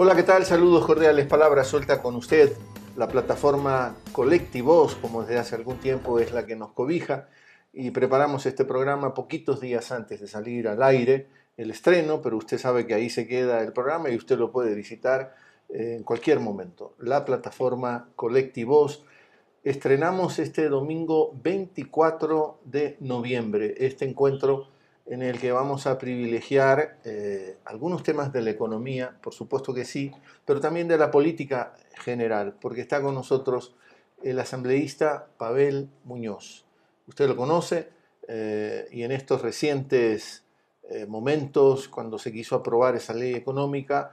Hola, ¿qué tal? Saludos cordiales, palabra suelta con usted. La plataforma Colectivos, como desde hace algún tiempo es la que nos cobija, y preparamos este programa poquitos días antes de salir al aire, el estreno, pero usted sabe que ahí se queda el programa y usted lo puede visitar eh, en cualquier momento. La plataforma Colectivos. Estrenamos este domingo 24 de noviembre este encuentro en el que vamos a privilegiar eh, algunos temas de la economía, por supuesto que sí, pero también de la política general, porque está con nosotros el asambleísta Pavel Muñoz. Usted lo conoce eh, y en estos recientes eh, momentos, cuando se quiso aprobar esa ley económica,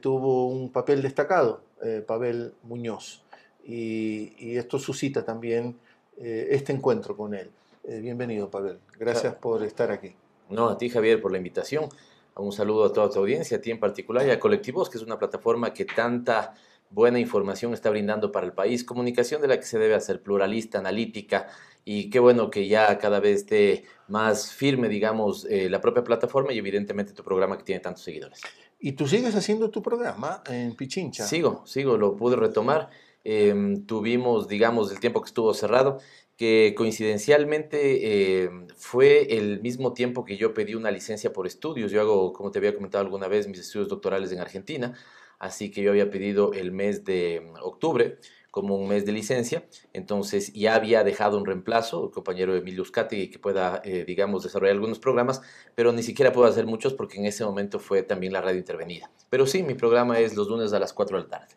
tuvo un papel destacado Pavel Muñoz. Y, esto suscita también este encuentro con él. bienvenido, Pavel. Gracias por estar aquí. No, a ti Javier por la invitación. Un saludo a toda tu audiencia, a ti en particular y a Colectivos, que es una plataforma que tanta buena información está brindando para el país. Comunicación de la que se debe hacer pluralista, analítica y qué bueno que ya cada vez esté más firme, digamos, eh, la propia plataforma y evidentemente tu programa que tiene tantos seguidores. ¿Y tú sigues haciendo tu programa en Pichincha? Sigo, sigo, lo pude retomar. Em, tuvimos, digamos, el tiempo que estuvo cerrado, que coincidencialmente eh, fue el mismo tiempo que yo pedí una licencia por estudios. Yo hago, como te había comentado alguna vez, mis estudios doctorales en Argentina, así que yo había pedido el mes de octubre como un mes de licencia, entonces ya había dejado un reemplazo, el compañero Emilio Uscati, que pueda, eh, digamos, desarrollar algunos programas, pero ni siquiera puedo hacer muchos porque en ese momento fue también la radio intervenida. Pero sí, mi programa es los lunes a las 4 de la tarde.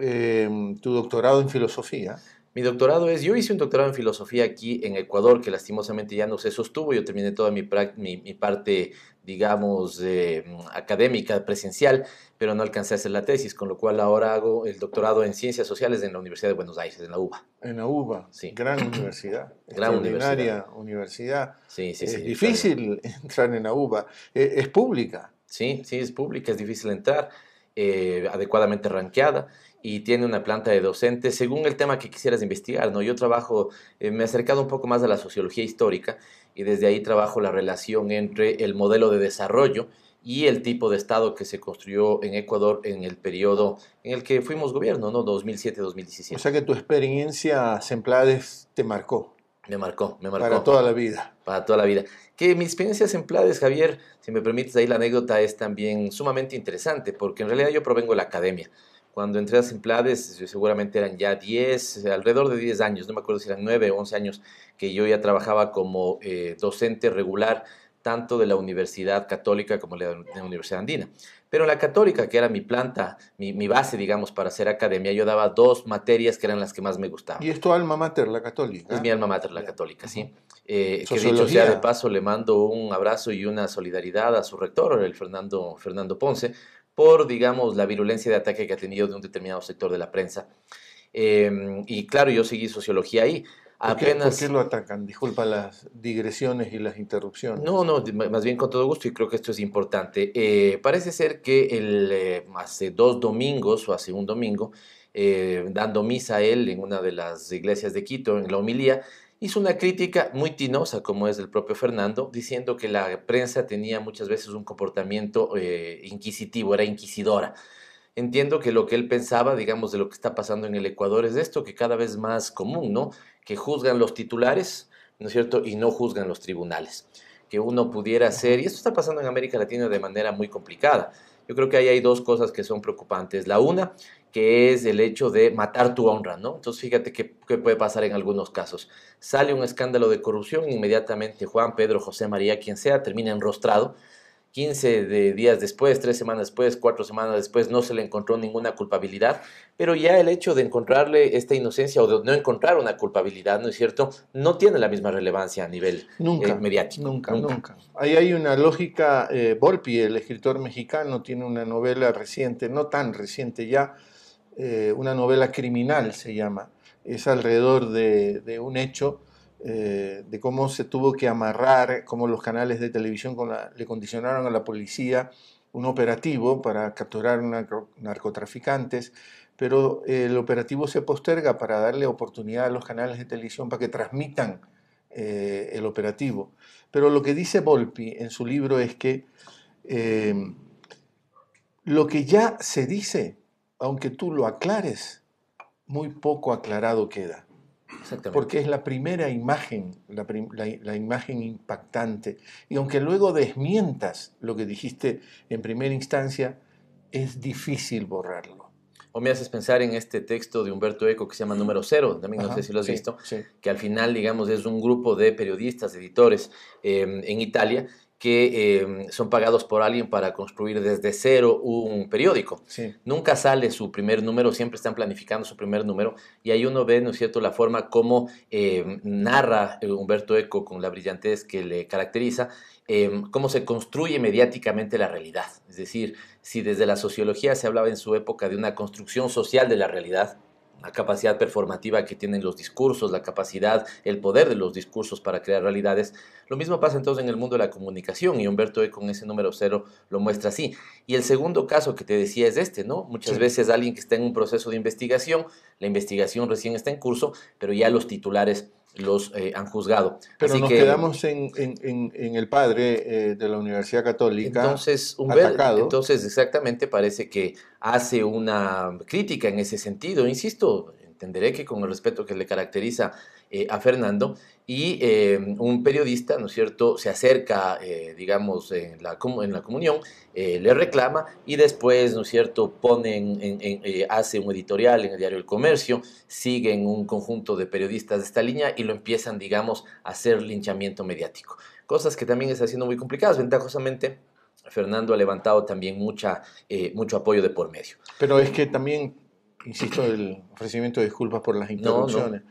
Em, tu doctorado en filosofía. Mi doctorado es, yo hice un doctorado en filosofía aquí en Ecuador, que lastimosamente ya no se sostuvo, yo terminé toda mi, mi, parte, digamos, mm, académica, presencial, pero no alcancé a hacer la tesis, con lo cual ahora hago el doctorado en ciencias sociales en la Universidad de Buenos Aires, en la UBA. En la UBA, sí. gran universidad, gran universidad. universidad. Sí, sí, sí. Es difícil entrar en la UBA, eh, es pública. Sí, sí, es pública, es difícil entrar. Eh, adecuadamente ranqueada y tiene una planta de docentes según el tema que quisieras investigar. ¿no? Yo trabajo, eh, me he acercado un poco más a la sociología histórica y desde ahí trabajo la relación entre el modelo de desarrollo y el tipo de Estado que se construyó en Ecuador en el periodo en el que fuimos gobierno, ¿no? 2007-2017. O sea que tu experiencia, Semplades, te marcó. Me marcó, me marcó. Para toda la vida. Para toda la vida. Que mis experiencias en Plades, Javier, si me permites, ahí la anécdota es también sumamente interesante, porque en realidad yo provengo de la academia. Cuando entré a Simplades, seguramente eran ya 10, alrededor de 10 años, no me acuerdo si eran 9 o 11 años, que yo ya trabajaba como eh, docente regular tanto de la Universidad Católica como de la Universidad Andina. Pero la Católica, que era mi planta, mi, base, digamos, para hacer academia, yo daba dos materias que eran las que más me gustaban. ¿Y es tu alma mater, la Católica? Es mi alma mater, la Católica, sí. Eh, de paso, le mando un abrazo y una solidaridad a su rector, el Fernando, Fernando Ponce, por, digamos, la virulencia de ataque que ha tenido de un determinado sector de la prensa. Em, y claro, yo seguí sociología ahí, ¿Por ¿Por qué lo atacan? Disculpa las digresiones y las interrupciones. No, no, más bien con todo gusto y creo que esto es importante. Eh, parece ser que eh, hace dos domingos o hace un domingo, eh, dando misa a él en una de las iglesias de Quito, en la homilía, hizo una crítica muy tinosa, como es del propio Fernando, diciendo que la prensa tenía muchas veces un comportamiento inquisitivo, era inquisidora entiendo que lo que él pensaba, digamos, de lo que está pasando en el Ecuador es esto, que cada vez más común, ¿no? que juzgan los titulares, ¿no es cierto? Y no juzgan los tribunales. Que uno pudiera hacer, y esto está pasando en América Latina de manera muy complicada. Yo creo que ahí hay dos cosas que son preocupantes. La una, que es el hecho de matar tu honra, ¿no? Entonces fíjate qué, qué puede pasar en algunos casos. Sale un escándalo de corrupción, inmediatamente Juan, Pedro, José, María, quien sea, termina enrostrado 15 de días después, 3 semanas después, 4 semanas después, no se le encontró ninguna culpabilidad, pero ya el hecho de encontrarle esta inocencia o de no encontrar una culpabilidad, ¿no es cierto?, no tiene la misma relevancia a nivel eh, mediático. Nunca, nunca, Ahí hay una lógica, eh, Volpi, el escritor mexicano, tiene una novela reciente, no tan reciente ya, eh, una novela criminal se llama, es alrededor de un hecho eh, de cómo se tuvo que amarrar, cómo los canales de televisión le condicionaron a la policía un operativo para capturar narcotraficantes, pero eh, el operativo se posterga para darle oportunidad a los canales de televisión para que transmitan eh, el operativo. Pero lo que dice Volpi en su libro es que lo que ya se dice, aunque tú lo aclares, muy poco aclarado queda. Porque es la primera imagen, la, imagen impactante. Y aunque luego desmientas lo que dijiste en primera instancia, es difícil borrarlo. O me haces pensar en este texto de Humberto Eco que se llama Número Cero, también no sé si lo has visto, que al final, digamos, es un grupo de periodistas, editores eh, en Italia, que em, son pagados por alguien para construir desde cero un periódico. Nunca sale su primer número, siempre están planificando su primer número y ahí uno ve, ¿no es cierto?, la forma como em, narra eh, Humberto Eco con la brillantez que le caracteriza, em, cómo se construye mediáticamente la realidad. Es decir, si desde la sociología se hablaba en su época de una construcción social de la realidad, la capacidad performativa que tienen los discursos, la capacidad, el poder de los discursos para crear realidades. Lo mismo pasa entonces en el mundo de la comunicación y Humberto E con ese número cero lo muestra así. Y el segundo caso que te decía es este, ¿no? Muchas veces alguien que está en un proceso de investigación, la investigación recién está en curso, pero ya los titulares los eh, han juzgado. Pero nos quedamos en, el padre eh, de la Universidad Católica. Entonces, entonces, exactamente, parece que hace una crítica en ese sentido. Insisto, entenderé que con el respeto que le caracteriza eh, a Fernando, y eh, un periodista, ¿no es cierto?, se acerca, eh, digamos, en la, en la comunión, eh, le reclama y después, ¿no es cierto?, ponen, hace un editorial en el diario El Comercio, siguen un conjunto de periodistas de esta línea y lo empiezan, digamos, a hacer linchamiento mediático. Cosas que también está siendo muy complicadas, ventajosamente. Fernando ha levantado también mucha, mucho apoyo de por medio. Pero es que también, insisto, el ofrecimiento de disculpas por las interrupciones.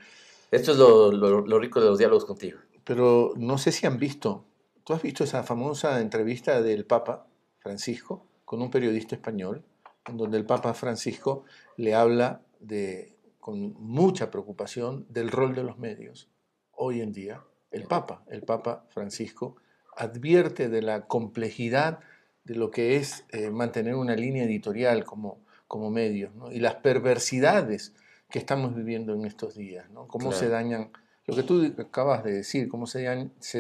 Esto es lo, rico de los diálogos contigo. Pero no sé si han visto, tú has visto esa famosa entrevista del Papa Francisco con un periodista español, en donde el Papa Francisco le habla de, con mucha preocupación del rol de los medios hoy en día. El Papa, el Papa Francisco, advierte de la complejidad de lo que es eh, mantener una línea editorial como, como medios y las perversidades que estamos viviendo en estos días, ¿no? Cómo se dañan, lo que tú acabas de decir, cómo se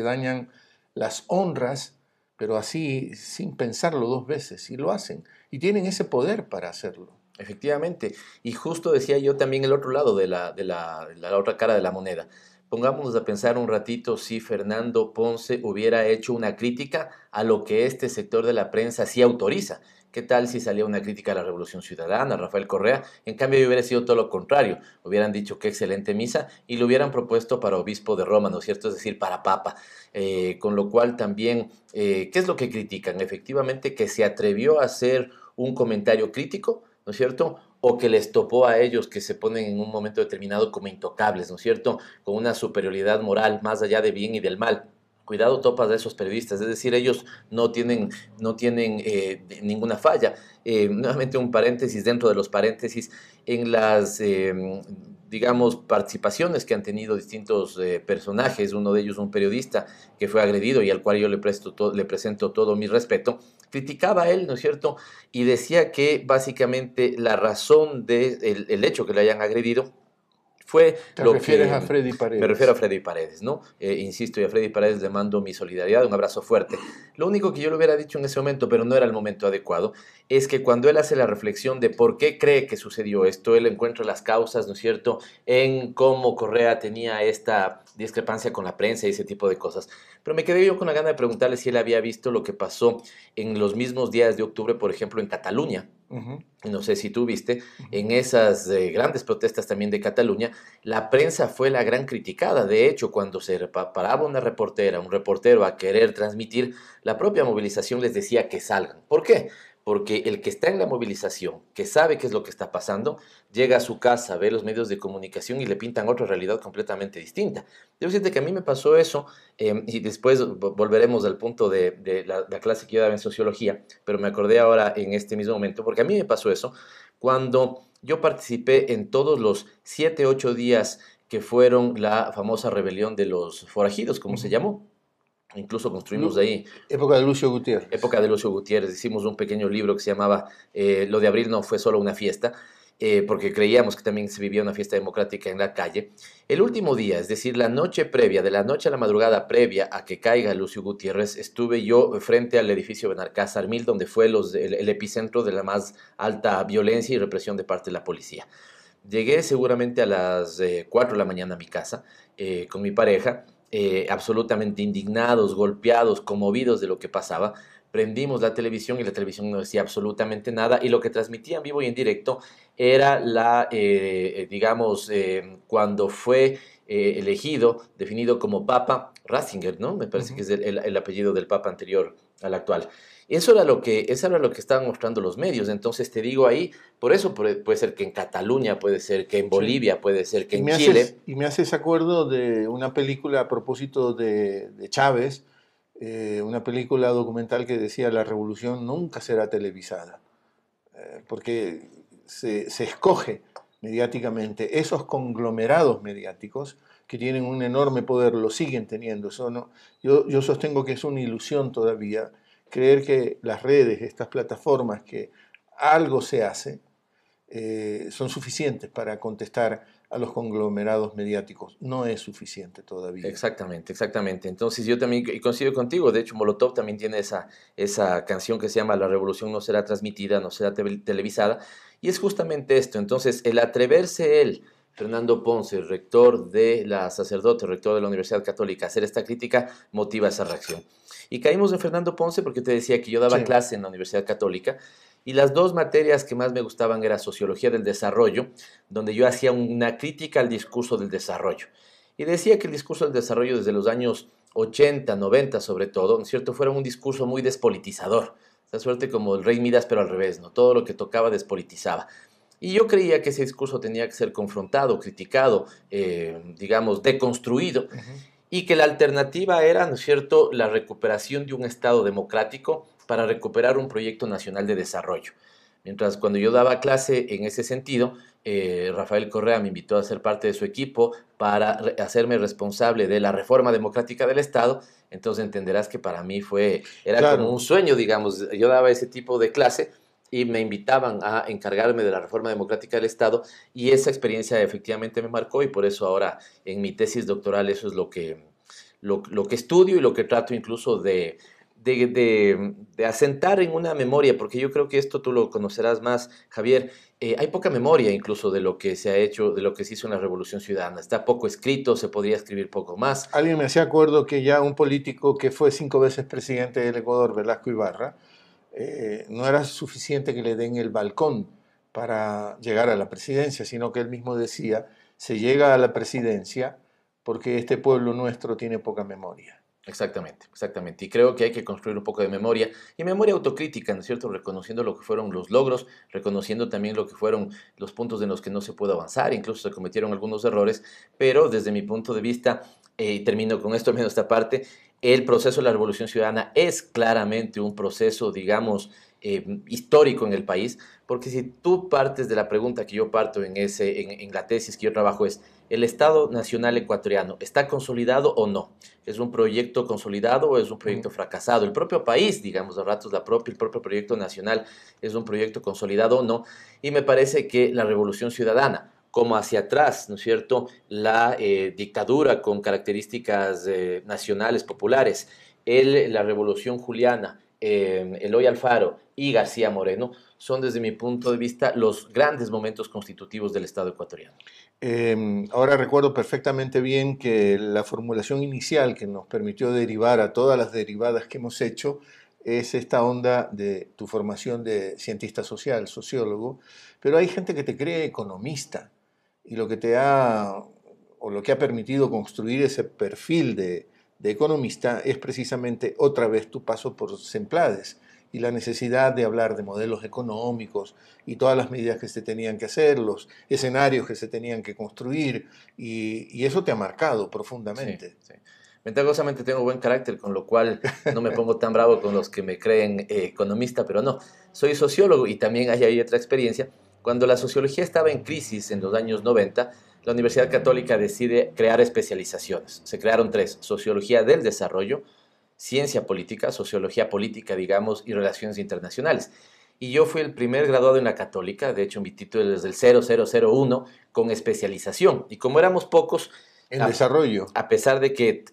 dañan, las honras, pero así sin pensarlo dos veces, y lo hacen, y tienen ese poder para hacerlo. Efectivamente, y justo decía yo también el otro lado de la, de la, la otra cara de la moneda. Pongámonos a pensar un ratito si Fernando Ponce hubiera hecho una crítica a lo que este sector de la prensa sí autoriza ¿Qué tal si salía una crítica a la Revolución Ciudadana, a Rafael Correa? En cambio, hubiera sido todo lo contrario. Hubieran dicho qué excelente misa y lo hubieran propuesto para obispo de Roma, ¿no es cierto? Es decir, para papa. Eh, con lo cual también, eh, ¿qué es lo que critican? Efectivamente, que se atrevió a hacer un comentario crítico, ¿no es cierto? o que les topó a ellos que se ponen en un momento determinado como intocables, ¿no es cierto? Con una superioridad moral más allá de bien y del mal cuidado topas de esos periodistas, es decir, ellos no tienen, no tienen eh, ninguna falla. Eh, nuevamente un paréntesis dentro de los paréntesis, en las, eh, digamos, participaciones que han tenido distintos personajes, uno de ellos un periodista que fue agredido y al cual yo le, presto le presento todo mi respeto, criticaba a él, ¿no es cierto? Y decía que básicamente la razón del de el hecho que le hayan agredido fue ¿Te lo refieres que, a Freddy Paredes? Me refiero a Freddy Paredes, ¿no? Eh, insisto, y a Freddy Paredes le mando mi solidaridad, un abrazo fuerte. Lo único que yo le hubiera dicho en ese momento, pero no era el momento adecuado, es que cuando él hace la reflexión de por qué cree que sucedió esto, él encuentra las causas, ¿no es cierto?, en cómo Correa tenía esta discrepancia con la prensa y ese tipo de cosas. Pero me quedé yo con la gana de preguntarle si él había visto lo que pasó en los mismos días de octubre, por ejemplo, en Cataluña. No sé si tú viste, en esas eh, grandes protestas también de Cataluña, la prensa fue la gran criticada. De hecho, cuando se paraba una reportera, un reportero a querer transmitir, la propia movilización les decía que salgan. ¿Por qué? porque el que está en la movilización, que sabe qué es lo que está pasando, llega a su casa, ve los medios de comunicación y le pintan otra realidad completamente distinta. Yo siento que a mí me pasó eso, em, y después volveremos al punto de, la, clase que yo daba en sociología, pero me acordé ahora en este mismo momento, porque a mí me pasó eso cuando yo participé en todos los 7, 8 días que fueron la famosa rebelión de los forajidos, como se llamó. Incluso construimos de ahí. Época de Lucio Gutiérrez. Época de Lucio Gutiérrez. Hicimos un pequeño libro que se llamaba eh, Lo de Abril no fue solo una fiesta, eh, porque creíamos que también se vivía una fiesta democrática en la calle. El último día, es decir, la noche previa, de la noche a la madrugada previa a que caiga Lucio Gutiérrez, estuve yo frente al edificio Benarcázar Mil, donde fue el, epicentro de la más alta violencia y represión de parte de la policía. Llegué seguramente a las 4 eh, de la mañana a mi casa con mi pareja eh, absolutamente indignados, golpeados, conmovidos de lo que pasaba, prendimos la televisión y la televisión no decía absolutamente nada y lo que transmitía en vivo y en directo era la, eh, digamos, eh, cuando fue elegido, definido como Papa Ratzinger, ¿no? Me parece que es el, apellido del Papa anterior, al actual. Eso era, lo que, eso era lo que estaban mostrando los medios. Entonces te digo ahí, por eso puede, ser que en Cataluña, puede ser que en Bolivia, puede ser que en Chile. y me haces acuerdo de una película a propósito de, Chávez, eh, una película documental que decía la revolución nunca será televisada, eh, porque se, se escoge mediáticamente esos conglomerados mediáticos que tienen un enorme poder, lo siguen teniendo. Eso no, yo, yo sostengo que es una ilusión todavía creer que las redes, estas plataformas, que algo se hace, eh, son suficientes para contestar a los conglomerados mediáticos. No es suficiente todavía. Exactamente, exactamente. Entonces yo también y coincido contigo. De hecho, Molotov también tiene esa, esa canción que se llama La revolución no será transmitida, no será televisada. Y es justamente esto. Entonces, el atreverse él Fernando Ponce, rector de la sacerdote, rector de la Universidad Católica, hacer esta crítica motiva esa reacción. Y caímos en Fernando Ponce porque te decía que yo daba clase en la Universidad Católica y las dos materias que más me gustaban era Sociología del Desarrollo, donde yo hacía una crítica al discurso del desarrollo. Y decía que el discurso del desarrollo desde los años 80, 90 sobre todo, ¿no cierto?, fuera un discurso muy despolitizador. La suerte como el rey Midas, pero al revés, ¿no? Todo lo que tocaba despolitizaba. Y yo creía que ese discurso tenía que ser confrontado, criticado, eh, digamos, deconstruido, y que la alternativa era, ¿no es cierto?, la recuperación de un Estado democrático para recuperar un proyecto nacional de desarrollo. Mientras cuando yo daba clase en ese sentido, eh, Rafael Correa me invitó a ser parte de su equipo para hacerme responsable de la reforma democrática del Estado. Entonces entenderás que para mí fue, era como un sueño, digamos. Yo daba ese tipo de clase y me invitaban a encargarme de la reforma democrática del Estado y esa experiencia efectivamente me marcó y por eso ahora en mi tesis doctoral eso es lo que, lo, que estudio y lo que trato incluso de, asentar en una memoria, porque yo creo que esto tú lo conocerás más, Javier. Eh, hay poca memoria incluso de lo que se ha hecho, de lo que se hizo en la Revolución Ciudadana. Está poco escrito, se podría escribir poco más. Alguien me hacía acuerdo que ya un político que fue cinco veces presidente del Ecuador, Velasco Ibarra, eh, no era suficiente que le den el balcón para llegar a la presidencia, sino que él mismo decía, se llega a la presidencia porque este pueblo nuestro tiene poca memoria. Exactamente, exactamente. Y creo que hay que construir un poco de memoria y memoria autocrítica, ¿no es cierto? Reconociendo lo que fueron los logros, reconociendo también lo que fueron los puntos en los que no se pudo avanzar, incluso se cometieron algunos errores, pero desde mi punto de vista, eh, y termino con esto, al menos esta parte, el proceso de la Revolución Ciudadana es claramente un proceso, digamos, eh, histórico en el país, porque si tú partes de la pregunta que yo parto en, ese, en, la tesis que yo trabajo es, ¿el Estado Nacional Ecuatoriano está consolidado o no? ¿Es un proyecto consolidado o es un proyecto fracasado? El propio país, digamos, a ratos la propia, el propio proyecto nacional es un proyecto consolidado o no, y me parece que la Revolución Ciudadana como hacia atrás, ¿no es cierto?, la eh, dictadura con características eh, nacionales, populares, la revolución juliana, eh, Eloy Alfaro y García Moreno, son desde mi punto de vista los grandes momentos constitutivos del Estado ecuatoriano. Em, ahora recuerdo perfectamente bien que la formulación inicial que nos permitió derivar a todas las derivadas que hemos hecho es esta onda de tu formación de cientista social, sociólogo, pero hay gente que te cree economista y lo que te ha o lo que ha permitido construir ese perfil de, economista es precisamente otra vez tu paso por Semplades y la necesidad de hablar de modelos económicos y todas las medidas que se tenían que hacer, los escenarios que se tenían que construir, y, eso te ha marcado profundamente. Sí, tengo buen carácter, con lo cual no me pongo tan bravo con los que me creen eh, economista, pero no, soy sociólogo y también hay ahí otra experiencia. Cuando la sociología estaba en crisis en los años 90, la Universidad Católica decide crear especializaciones. Se crearon tres, sociología del desarrollo, ciencia política, sociología política, digamos, y relaciones internacionales. Y yo fui el primer graduado en la católica, de hecho mi título es del 0001, con especialización. Y como éramos pocos, en desarrollo. A pesar de que,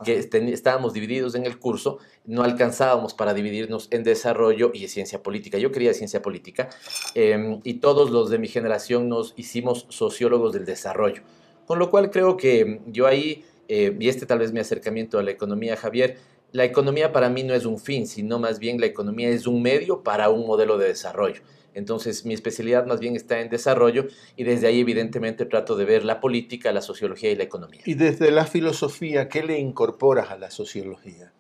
estábamos divididos en el curso, no alcanzábamos para dividirnos en desarrollo y ciencia política. Yo quería ciencia política em, y todos los de mi generación nos hicimos sociólogos del desarrollo. Con lo cual creo que yo ahí, eh, y este tal vez mi acercamiento a la economía, Javier, la economía para mí no es un fin, sino más bien la economía es un medio para un modelo de desarrollo. Entonces, mi especialidad más bien está en desarrollo y desde ahí evidentemente trato de ver la política, la sociología y la economía. Y desde la filosofía, ¿qué le incorporas a la sociología?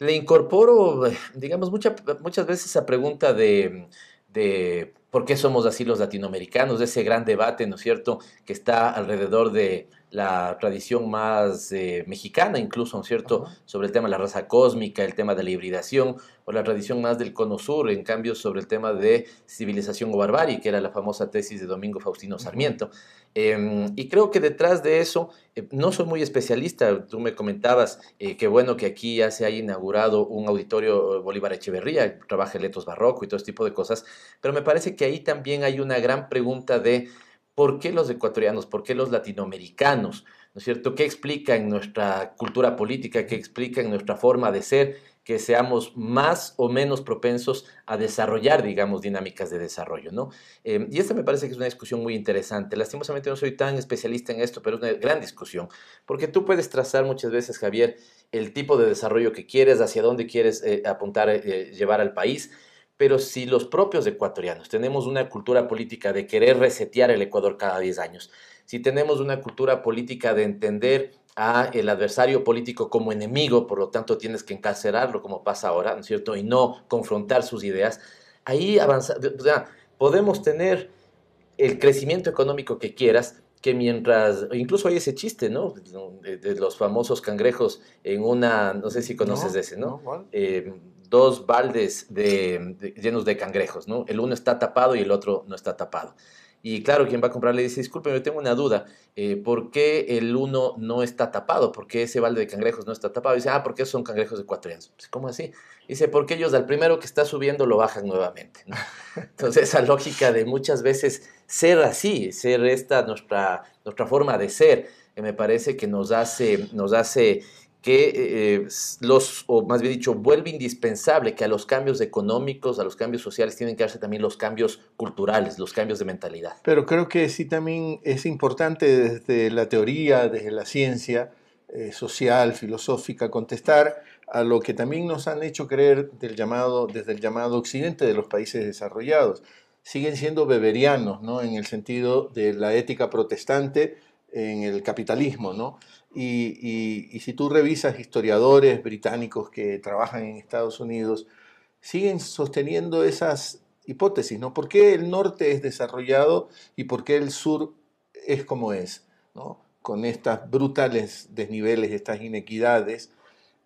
Le incorporo, digamos, muchas veces esa pregunta de, de por qué somos así los latinoamericanos, de ese gran debate, ¿no es cierto?, que está alrededor de la tradición más eh, mexicana, incluso, ¿no cierto?, sobre el tema de la raza cósmica, el tema de la hibridación, o la tradición más del cono sur, en cambio, sobre el tema de civilización o barbarie, que era la famosa tesis de Domingo Faustino Sarmiento. Em, y creo que detrás de eso, eh, no soy muy especialista, tú me comentabas eh, que bueno que aquí ya se ha inaugurado un auditorio Bolívar Echeverría, trabaja Letos Barroco y todo ese tipo de cosas, pero me parece que ahí también hay una gran pregunta de ¿Por qué los ecuatorianos? ¿Por qué los latinoamericanos? ¿No es cierto? ¿Qué explica en nuestra cultura política? ¿Qué explica en nuestra forma de ser que seamos más o menos propensos a desarrollar, digamos, dinámicas de desarrollo, ¿no? Em, y esta me parece que es una discusión muy interesante. Lastimosamente no soy tan especialista en esto, pero es una gran discusión, porque tú puedes trazar muchas veces, Javier, el tipo de desarrollo que quieres, hacia dónde quieres eh, apuntar, eh, llevar al país, pero si los propios ecuatorianos tenemos una cultura política de querer resetear el Ecuador cada 10 años, si tenemos una cultura política de entender a el adversario político como enemigo, por lo tanto tienes que encarcelarlo como pasa ahora, ¿no es cierto? Y no confrontar sus ideas. Ahí avanza, o podemos tener el crecimiento económico que quieras, que mientras, incluso hay ese chiste, ¿no? De, los famosos cangrejos en una, no sé si conoces ese, ¿no? dos baldes de, llenos de cangrejos, ¿no? El uno está tapado y el otro no está tapado. Y claro, quien va a comprar le dice, disculpe, yo tengo una duda, eh, ¿por qué el uno no está tapado? ¿Por qué ese balde de cangrejos no está tapado? Y dice, ah, porque son cangrejos ecuatorianos. Pues, ¿Cómo así? dice, porque ellos al primero que está subiendo lo bajan nuevamente. Entonces, esa lógica de muchas veces ser así, ser esta nuestra, nuestra forma de ser, eh, me parece que nos hace, nos hace que eh, eh, los, o más bien dicho, vuelve indispensable que a los cambios económicos, a los cambios sociales, tienen que darse también los cambios culturales, los cambios de mentalidad. Pero creo que sí también es importante desde la teoría, desde la ciencia eh, social, filosófica, contestar a lo que también nos han hecho creer del llamado, desde el llamado occidente de los países desarrollados. Siguen siendo beberianos, ¿no? En el sentido de la ética protestante en el capitalismo, ¿no? Y, si tú revisas historiadores británicos que trabajan en Estados Unidos, siguen sosteniendo esas hipótesis, ¿no? ¿Por qué el norte es desarrollado y por qué el sur es como es, ¿no? Con estas brutales desniveles, estas inequidades.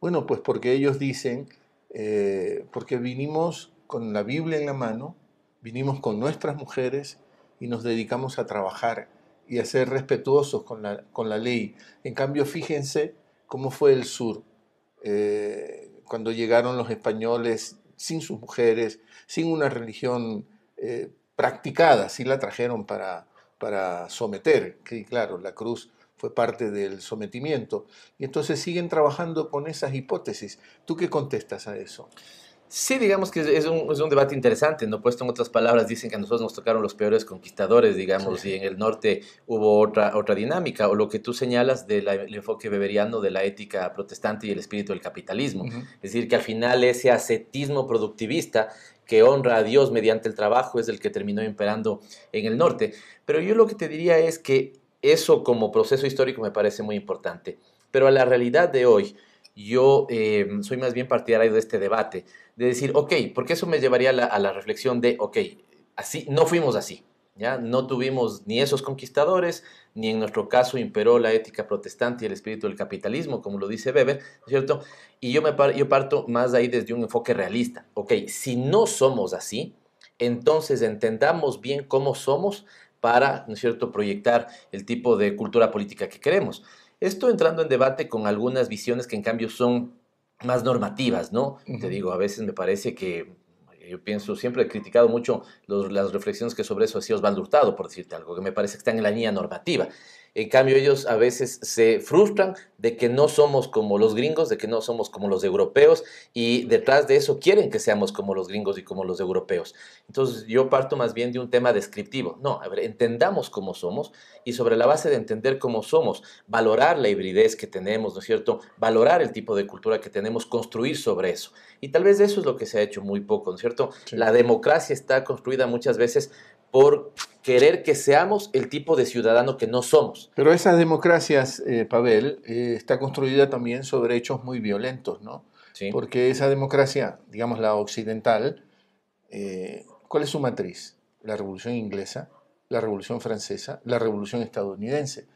Bueno, pues porque ellos dicen, eh, porque vinimos con la Biblia en la mano, vinimos con nuestras mujeres y nos dedicamos a trabajar y a ser respetuosos con la, ley. En cambio, fíjense cómo fue el sur, eh, cuando llegaron los españoles sin sus mujeres, sin una religión eh, practicada, sí la trajeron para, para someter, que claro, la cruz fue parte del sometimiento. Y entonces siguen trabajando con esas hipótesis. ¿Tú qué contestas a eso? Sí, digamos que es un, debate interesante, ¿no? Puesto en otras palabras, dicen que a nosotros nos tocaron los peores conquistadores, digamos, y en el norte hubo otra, dinámica, o lo que tú señalas del enfoque beberiano de la ética protestante y el espíritu del capitalismo. Es decir, que al final ese ascetismo productivista que honra a Dios mediante el trabajo es el que terminó imperando en el norte. Pero yo lo que te diría es que eso como proceso histórico me parece muy importante, pero a la realidad de hoy, yo em, soy más bien partidario de este debate, de decir, ok, porque eso me llevaría a la, reflexión de, ok, así, no fuimos así, ¿Ya? No tuvimos ni esos conquistadores, ni en nuestro caso imperó la ética protestante y el espíritu del capitalismo, como lo dice Weber, ¿cierto? Y yo, yo parto más ahí desde un enfoque realista. Ok, si no somos así, entonces entendamos bien cómo somos para, ¿no es cierto?, proyectar el tipo de cultura política que queremos. Esto entrando en debate con algunas visiones que en cambio son más normativas, ¿no? Te digo, a veces me parece que eh, yo pienso, siempre he criticado mucho las reflexiones que sobre eso hacía van Hurtado, por decirte algo, que me parece que están en la línea normativa. En cambio, ellos a veces se frustran de que no somos como los gringos, de que no somos como los europeos, y detrás de eso quieren que seamos como los gringos y como los europeos. Entonces, yo parto más bien de un tema descriptivo. No, entendamos cómo somos y sobre la base de entender cómo somos, valorar la hibridez que tenemos, ¿no es cierto? Valorar el tipo de cultura que tenemos, construir sobre eso. Y tal vez eso es lo que se ha hecho muy poco, ¿no es cierto? La democracia está construida muchas veces por querer que seamos el tipo de ciudadano que no somos. Pero esas democracias, eh, Pavel, eh, está construida también sobre hechos muy violentos, ¿no? Porque esa democracia, digamos la occidental, eh, ¿cuál es su matriz? La Revolución Inglesa, la Revolución Francesa, la Revolución Estadounidense.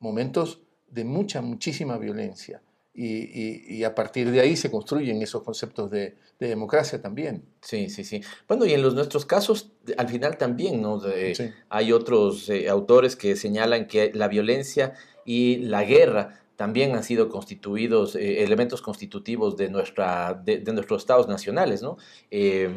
Momentos de mucha, muchísima violencia y, y, a partir de ahí se construyen esos conceptos de, democracia también. Sí, sí, sí. Bueno, y en los nuestros casos, al final también, ¿no? Hay otros eh, autores que señalan que la violencia y la guerra también han sido constituidos eh, elementos constitutivos de, nuestra, de, nuestros estados nacionales, ¿no? Eh,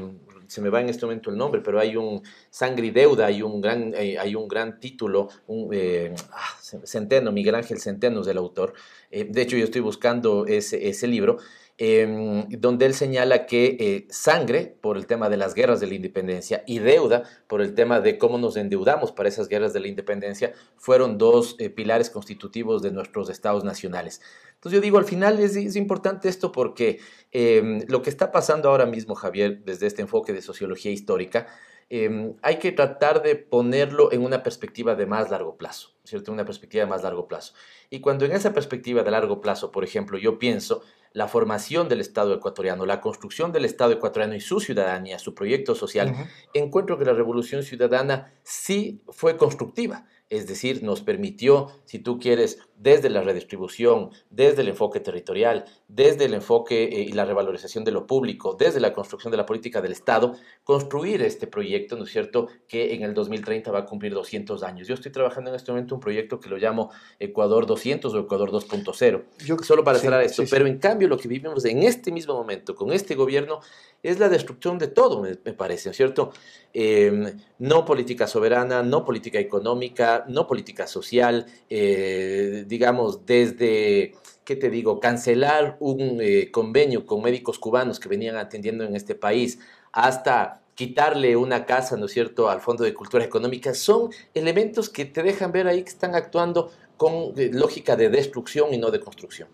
se me va en este momento el nombre, pero hay un Sangre y Deuda, hay un gran, eh, hay un gran título, eh, ah, Centeno, Miguel Ángel Centeno es el autor. Eh, de hecho, yo estoy buscando ese, ese libro. Em, donde él señala que eh, sangre por el tema de las guerras de la independencia y deuda por el tema de cómo nos endeudamos para esas guerras de la independencia fueron dos eh, pilares constitutivos de nuestros estados nacionales. Entonces yo digo, al final es, importante esto porque em, lo que está pasando ahora mismo, Javier, desde este enfoque de sociología histórica, em, hay que tratar de ponerlo en una perspectiva de más largo plazo, ¿cierto? Una perspectiva de más largo plazo. Y cuando en esa perspectiva de largo plazo, por ejemplo, yo pienso la formación del Estado ecuatoriano, la construcción del Estado ecuatoriano y su ciudadanía, su proyecto social, encuentro que la revolución ciudadana sí fue constructiva. Es decir, nos permitió, si tú quieres, desde la redistribución, desde el enfoque territorial, desde el enfoque eh, y la revalorización de lo público, desde la construcción de la política del Estado, construir este proyecto, ¿no es cierto?, que en el 2030 va a cumplir 200 años. Yo estoy trabajando en este momento un proyecto que lo llamo Ecuador 200 o Ecuador 2.0, solo para cerrar esto, pero en cambio lo que vivimos en este mismo momento con este gobierno es la destrucción de todo, me, parece, ¿no es cierto? Em, no política soberana, no política económica, no política social, eh, digamos, desde, ¿qué te digo?, cancelar un eh, convenio con médicos cubanos que venían atendiendo en este país hasta quitarle una casa, ¿no es cierto?, al Fondo de Cultura Económica, son elementos que te dejan ver ahí que están actuando con eh, lógica de destrucción y no de construcción.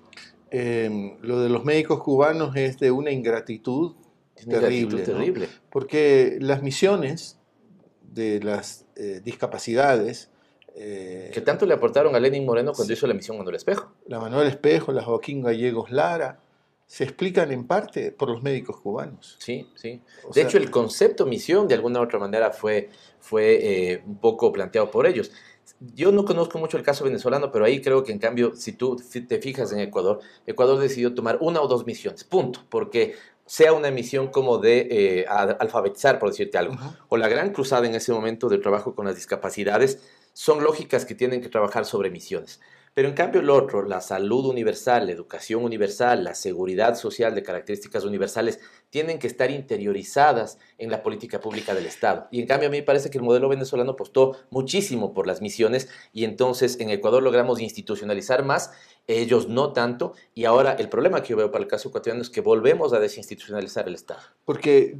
Em, lo de los médicos cubanos es de una ingratitud terrible. terrible. Porque las misiones de las eh, discapacidades eh, que tanto le aportaron a Lenin Moreno cuando hizo la misión Manuel Espejo. La Manuel Espejo, la Joaquín Gallegos Lara, se explican en parte por los médicos cubanos. Sí, sí. de hecho, el concepto misión de alguna u otra manera fue, fue eh, un poco planteado por ellos. Yo no conozco mucho el caso venezolano, pero ahí creo que en cambio, si tú te fijas en Ecuador, Ecuador decidió tomar una o dos misiones, punto, porque sea una misión como de eh, alfabetizar, por decirte algo, o la gran cruzada en ese momento de trabajo con las discapacidades, son lógicas que tienen que trabajar sobre misiones. Pero en cambio el otro, la salud universal, la educación universal, la seguridad social de características universales, tienen que estar interiorizadas en la política pública del Estado. Y en cambio a mí me parece que el modelo venezolano apostó muchísimo por las misiones y entonces en Ecuador logramos institucionalizar más, ellos no tanto, y ahora el problema que yo veo para el caso ecuatoriano es que volvemos a desinstitucionalizar el Estado. Porque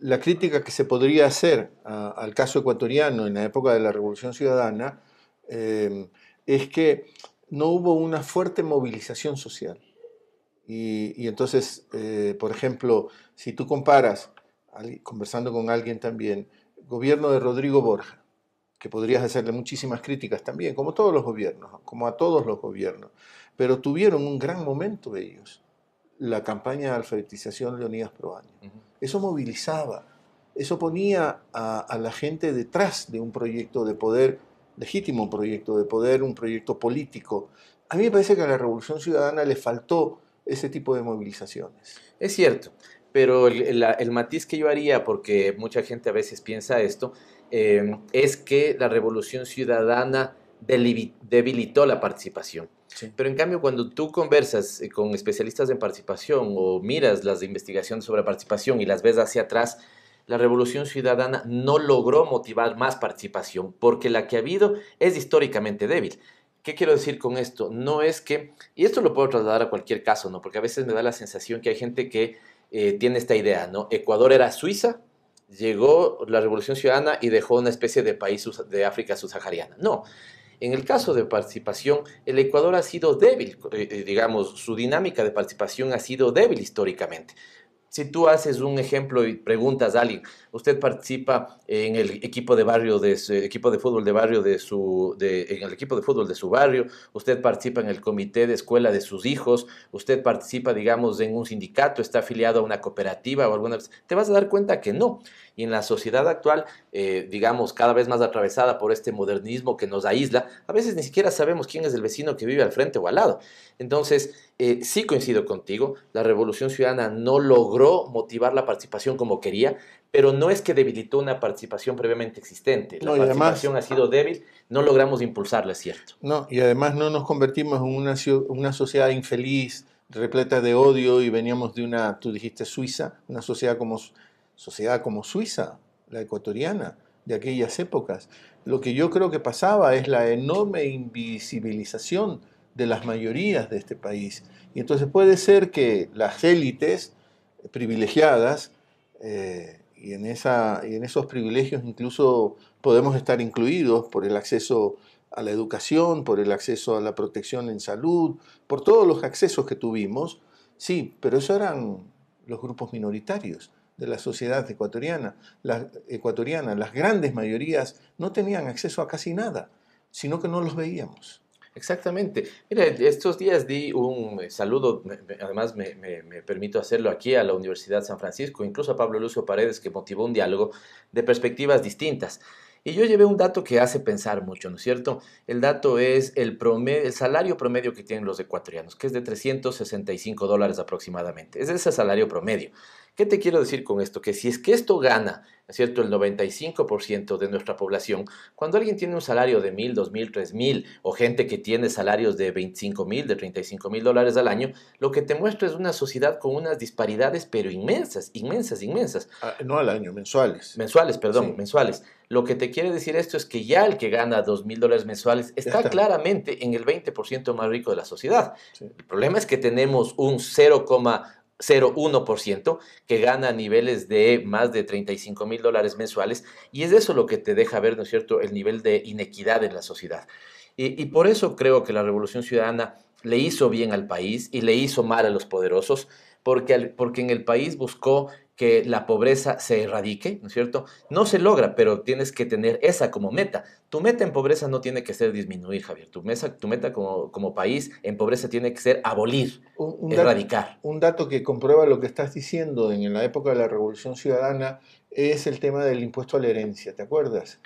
la crítica que se podría hacer al caso ecuatoriano en la época de la Revolución Ciudadana eh, es que no hubo una fuerte movilización social. Y, entonces, eh, por ejemplo, si tú comparas, conversando con alguien también, gobierno de Rodrigo Borja, que podrías hacerle muchísimas críticas también, como todos los gobiernos, como a todos los gobiernos, pero tuvieron un gran momento ellos, la campaña de alfabetización Leonidas Proaño. Eso movilizaba, eso ponía a, a la gente detrás de un proyecto de poder legítimo proyecto de poder, un proyecto político. A mí me parece que a la Revolución Ciudadana le faltó ese tipo de movilizaciones. Es cierto, pero el, matiz que yo haría, porque mucha gente a veces piensa esto, em, es que la Revolución Ciudadana debilitó la participación. Pero en cambio, cuando tú conversas eh, con especialistas en participación o miras las investigaciones sobre participación y las ves hacia atrás, la Revolución Ciudadana no logró motivar más participación, porque la que ha habido es históricamente débil. ¿Qué quiero decir con esto? No es que, y esto lo puedo trasladar a cualquier caso, ¿no? Porque a veces me da la sensación que hay gente que eh, tiene esta idea, ¿no? Ecuador era Suiza, llegó la Revolución Ciudadana y dejó una especie de país de África subsahariana. No. En el caso de participación, el Ecuador ha sido débil, eh, eh, digamos, su dinámica de participación ha sido débil históricamente. Si tú haces un ejemplo y preguntas a alguien, usted participa en el equipo de barrio de equipo de fútbol de barrio de su en el equipo de fútbol de su barrio, usted participa en el comité de escuela de sus hijos, usted participa digamos en un sindicato, está afiliado a una cooperativa o alguna te vas a dar cuenta que no, y en la sociedad actual, eh, digamos, cada vez más atravesada por este modernismo que nos aísla, a veces ni siquiera sabemos quién es el vecino que vive al frente o al lado. Entonces, eh, sí coincido contigo, la Revolución Ciudadana no logró motivar la participación como quería, pero no es que debilitó una participación previamente existente. La participación ha sido débil, no logramos impulsarla, es cierto. No, y además no nos convertimos en una, una sociedad infeliz, repleta de odio y veníamos de una, tú dijiste Suiza, una sociedad como sociedad como Suiza, la ecuatoriana, de aquellas épocas. Lo que yo creo que pasaba es la enorme invisibilización de las mayorías de este país. Y entonces puede ser que las élites privilegiadas, eh, y, en esa, y en esos privilegios incluso podemos estar incluidos por el acceso a la educación, por el acceso a la protección en salud, por todos los accesos que tuvimos, sí, pero eso eran los grupos minoritarios de la sociedad ecuatoriana, las ecuatorianas, las grandes mayorías no tenían acceso a casi nada, sino que no los veíamos. Exactamente. Mira, estos días di un eh, saludo, además me, permito hacerlo aquí a la Universidad San Francisco, incluso a Pablo Lucio Paredes, que motivó un diálogo de perspectivas distintas. Y yo llevé un dato que hace pensar mucho, ¿no es cierto? El dato es el, promedio, el salario promedio que tienen los ecuatorianos, que es de 365 dólares aproximadamente. Es ese salario promedio. ¿Qué te quiero decir con esto? Que si es que esto gana, es cierto?, el 95% de nuestra población, cuando alguien tiene un salario de 1.000, 2.000, 3.000 o gente que tiene salarios de 25.000, de 35.000 dólares al año, lo que te muestra es una sociedad con unas disparidades, pero inmensas, inmensas, inmensas. Ah, no al año, mensuales. Mensuales, perdón, mensuales. Lo que te quiere decir esto es que ya el que gana 2.000 dólares mensuales está, claramente en el 20% más rico de la sociedad. El problema es que tenemos un 0, 0,1% que gana niveles de más de 35 mil dólares mensuales y es eso lo que te deja ver, ¿no es cierto?, el nivel de inequidad en la sociedad. Y, por eso creo que la Revolución Ciudadana le hizo bien al país y le hizo mal a los poderosos, porque, porque en el país buscó que la pobreza se erradique, ¿no es cierto? No se logra, pero tienes que tener esa como meta. Tu meta en pobreza no tiene que ser disminuir, Javier. Tu, tu meta como, país en pobreza tiene que ser abolir, erradicar. un dato que comprueba lo que estás diciendo en la época de la Revolución Ciudadana es el tema del impuesto a la herencia, ¿te acuerdas?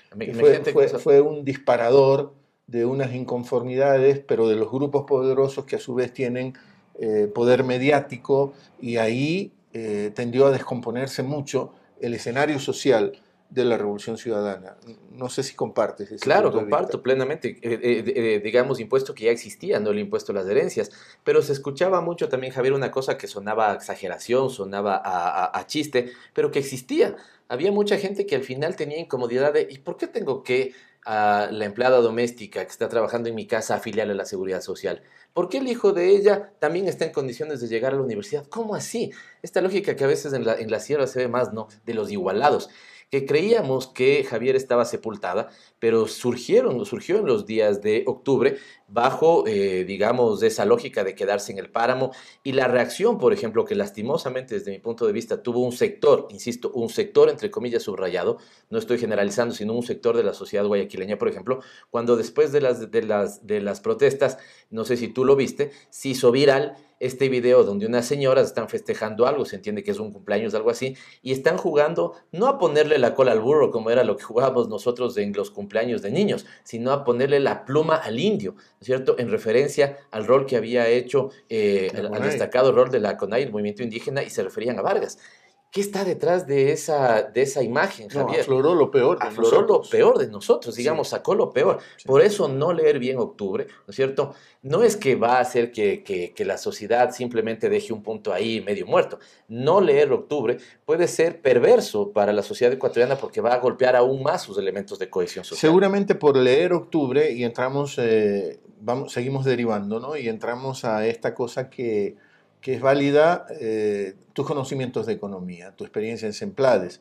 fue, un disparador de unas inconformidades, pero de los grupos poderosos que a su vez tienen eh, poder mediático y ahí eh, tendió a descomponerse mucho el escenario social de la Revolución Ciudadana. No sé si compartes. Ese claro, comparto plenamente. Eh, eh, digamos, impuesto que ya existía, ¿no? El impuesto a las herencias. Pero se escuchaba mucho también, Javier, una cosa que sonaba a exageración, sonaba a, chiste, pero que existía. Había mucha gente que al final tenía incomodidad de, ¿y por qué tengo que a la empleada doméstica que está trabajando en mi casa afiliarle a la seguridad social. ¿Por qué el hijo de ella también está en condiciones de llegar a la universidad? ¿Cómo así? Esta lógica que a veces en la, sierra se ve más, ¿no? De los igualados que creíamos que Javier estaba sepultada, pero surgieron, surgió en los días de octubre bajo, eh, digamos, esa lógica de quedarse en el páramo y la reacción, por ejemplo, que lastimosamente desde mi punto de vista tuvo un sector, insisto, un sector entre comillas subrayado, no estoy generalizando, sino un sector de la sociedad guayaquileña, por ejemplo, cuando después de las, de las protestas no sé si tú lo viste, se hizo viral este video donde unas señoras están festejando algo, se entiende que es un cumpleaños, algo así, y están jugando no a ponerle la cola al burro como era lo que jugábamos nosotros en los cumpleaños de niños, sino a ponerle la pluma al indio, es cierto? En referencia al rol que había hecho, eh, al, destacado rol de la CONAI, el movimiento indígena, y se referían a Vargas. ¿Qué está detrás de esa, de esa imagen, Javier? afloró lo peor de afloró lo peor de nosotros, digamos, sacó lo peor. Por eso no leer bien octubre, ¿no es cierto? No es que va a hacer que, la sociedad simplemente deje un punto ahí medio muerto. No leer octubre puede ser perverso para la sociedad ecuatoriana porque va a golpear aún más sus elementos de cohesión social. Seguramente por leer octubre y entramos, eh, vamos, seguimos derivando, ¿no? Y entramos a esta cosa que que es válida eh, tus conocimientos de economía, tu experiencia en Semplades.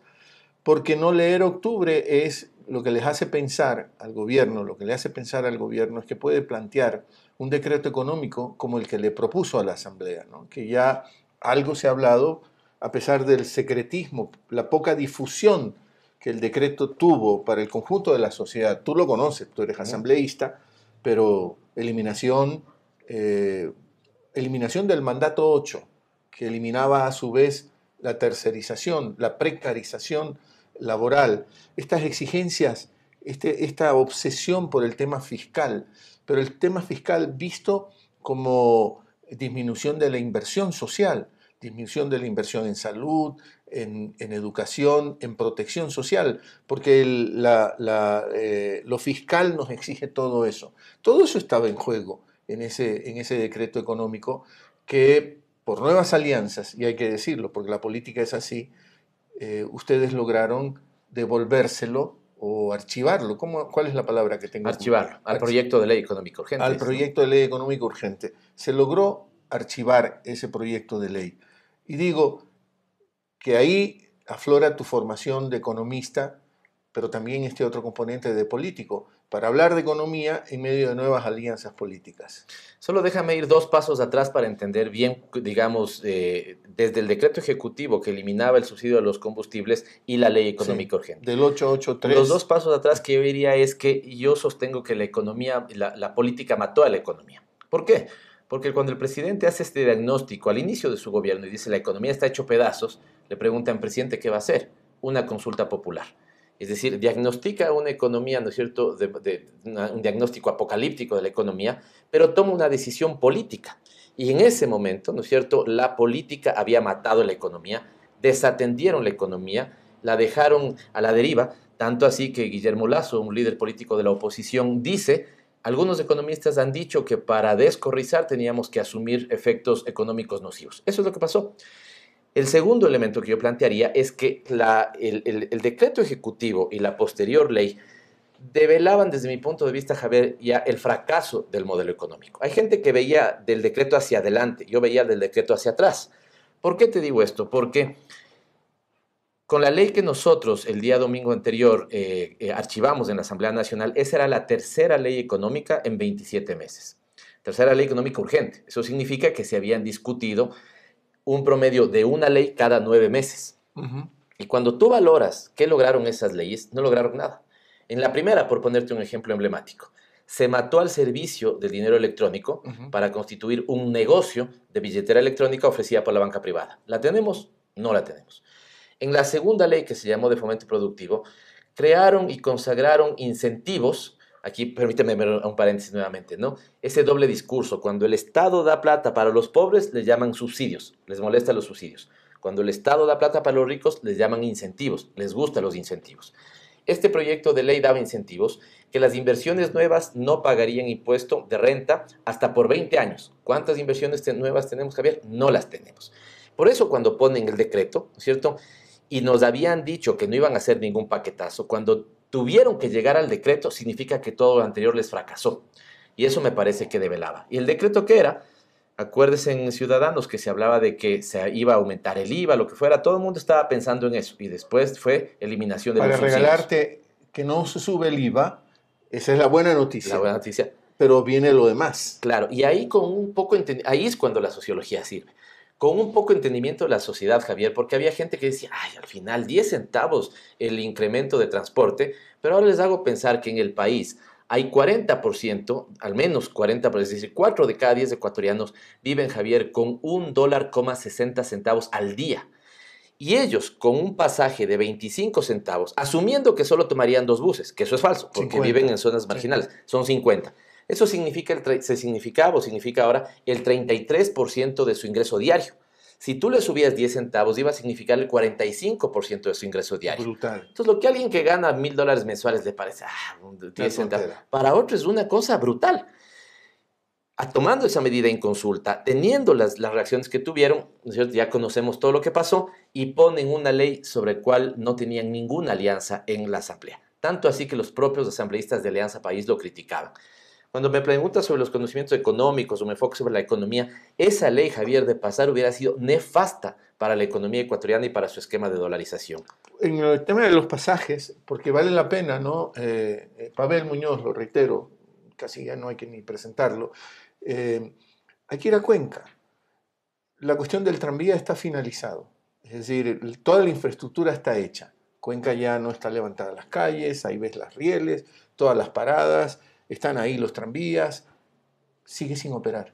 Porque no leer octubre es lo que les hace pensar al gobierno, lo que le hace pensar al gobierno es que puede plantear un decreto económico como el que le propuso a la Asamblea, que ya algo se ha hablado, a pesar del secretismo, la poca difusión que el decreto tuvo para el conjunto de la sociedad. Tú lo conoces, tú eres asambleísta, pero eliminación, eh, eliminación del mandato 8, que eliminaba a su vez la tercerización, la precarización laboral, estas exigencias, este, esta obsesión por el tema fiscal, pero el tema fiscal visto como disminución de la inversión social, disminución de la inversión en salud, en, educación, en protección social, porque eh, lo fiscal nos exige todo eso. Todo eso estaba en juego en ese, en ese decreto económico que por nuevas alianzas, y hay que decirlo, porque la política es así, eh, ustedes lograron devolvérselo o archivarlo. ¿Cómo, ¿Cuál es la palabra que tengo? Archivarlo, al proyecto de ley económico urgente. Al proyecto de ley económico urgente. Se logró archivar ese proyecto de ley. Y digo que ahí aflora tu formación de economista, pero también este otro componente de político para hablar de economía en medio de nuevas alianzas políticas. Solo déjame ir dos pasos atrás para entender bien, digamos, eh, desde el decreto ejecutivo que eliminaba el subsidio a los combustibles y la ley económica urgente. Del 883. Los dos pasos atrás que yo diría es que yo sostengo que la economía, la, política mató a la economía. ¿Por qué? Porque cuando el presidente hace este diagnóstico al inicio de su gobierno y dice la economía está hecho pedazos, le preguntan, presidente, ¿qué va a hacer? Una consulta popular. Es decir, diagnostica una economía, ¿no es cierto?, un diagnóstico apocalíptico de la economía, pero toma una decisión política. Y en ese momento, ¿no es cierto?, la política había matado la economía, desatendieron la economía, la dejaron a la deriva, tanto así que Guillermo Lazo, un líder político de la oposición, dice, algunos economistas han dicho que para descorrizar teníamos que asumir efectos económicos nocivos. Eso es lo que pasó. El segundo elemento que yo plantearía es que el, decreto ejecutivo y la posterior ley develaban desde mi punto de vista, Javier, ya el fracaso del modelo económico. Hay gente que veía del decreto hacia adelante, yo veía del decreto hacia atrás. ¿Por qué te digo esto? Porque con la ley que nosotros el día domingo anterior eh, eh, archivamos en la Asamblea Nacional, esa era la tercera ley económica en 27 meses. Tercera ley económica urgente. Eso significa que se habían discutido un promedio de una ley cada nueve meses. Y cuando tú valoras qué lograron esas leyes, no lograron nada. En la primera, por ponerte un ejemplo emblemático, se mató al servicio del dinero electrónico para constituir un negocio de billetera electrónica ofrecida por la banca privada. ¿La tenemos? No la tenemos. En la segunda ley, que se llamó de fomento productivo, crearon y consagraron incentivos aquí permíteme un paréntesis nuevamente, ¿no? Ese doble discurso, cuando el Estado da plata para los pobres, les llaman subsidios, les molesta los subsidios. Cuando el Estado da plata para los ricos, les llaman incentivos, les gustan los incentivos. Este proyecto de ley daba incentivos que las inversiones nuevas no pagarían impuesto de renta hasta por 20 años. ¿Cuántas inversiones nuevas tenemos, Javier? No las tenemos. Por eso cuando ponen el decreto, ¿cierto? Y nos habían dicho que no iban a hacer ningún paquetazo, cuando tuvieron que llegar al decreto, significa que todo lo anterior les fracasó. Y eso me parece que develaba. ¿Y el decreto que era? Acuérdense en Ciudadanos que se hablaba de que se iba a aumentar el IVA, lo que fuera. Todo el mundo estaba pensando en eso. Y después fue eliminación de Para regalarte que no se sube el IVA, esa es la buena noticia. La buena noticia. Pero viene lo demás. Claro, y ahí con un poco ahí es cuando la sociología sirve con un poco de entendimiento de la sociedad, Javier, porque había gente que decía, ay, al final 10 centavos el incremento de transporte, pero ahora les hago pensar que en el país hay 40%, al menos 40%, es decir, 4 de cada 10 ecuatorianos viven, Javier, con un dólar, 60 centavos al día. Y ellos, con un pasaje de 25 centavos, asumiendo que solo tomarían dos buses, que eso es falso, porque viven en zonas marginales, son 50. Eso significa el, se significaba o significa ahora el 33% de su ingreso diario. Si tú le subías 10 centavos, iba a significar el 45% de su ingreso diario. Brutal. Entonces, lo que a alguien que gana mil dólares mensuales le parece, ah, 10 centavos, para otro es una cosa brutal. A, tomando esa medida en consulta, teniendo las, las reacciones que tuvieron, ya conocemos todo lo que pasó y ponen una ley sobre la cual no tenían ninguna alianza en la Asamblea. Tanto así que los propios asambleístas de Alianza País lo criticaban. Cuando me preguntas sobre los conocimientos económicos o me enfoco sobre la economía, esa ley, Javier, de pasar hubiera sido nefasta para la economía ecuatoriana y para su esquema de dolarización. En el tema de los pasajes, porque vale la pena, ¿no? Eh, eh, Pavel Muñoz, lo reitero, casi ya no hay que ni presentarlo, eh, hay que ir a Cuenca. La cuestión del tranvía está finalizado, es decir, toda la infraestructura está hecha. Cuenca ya no está levantada las calles, ahí ves las rieles, todas las paradas, están ahí los tranvías, sigue sin operar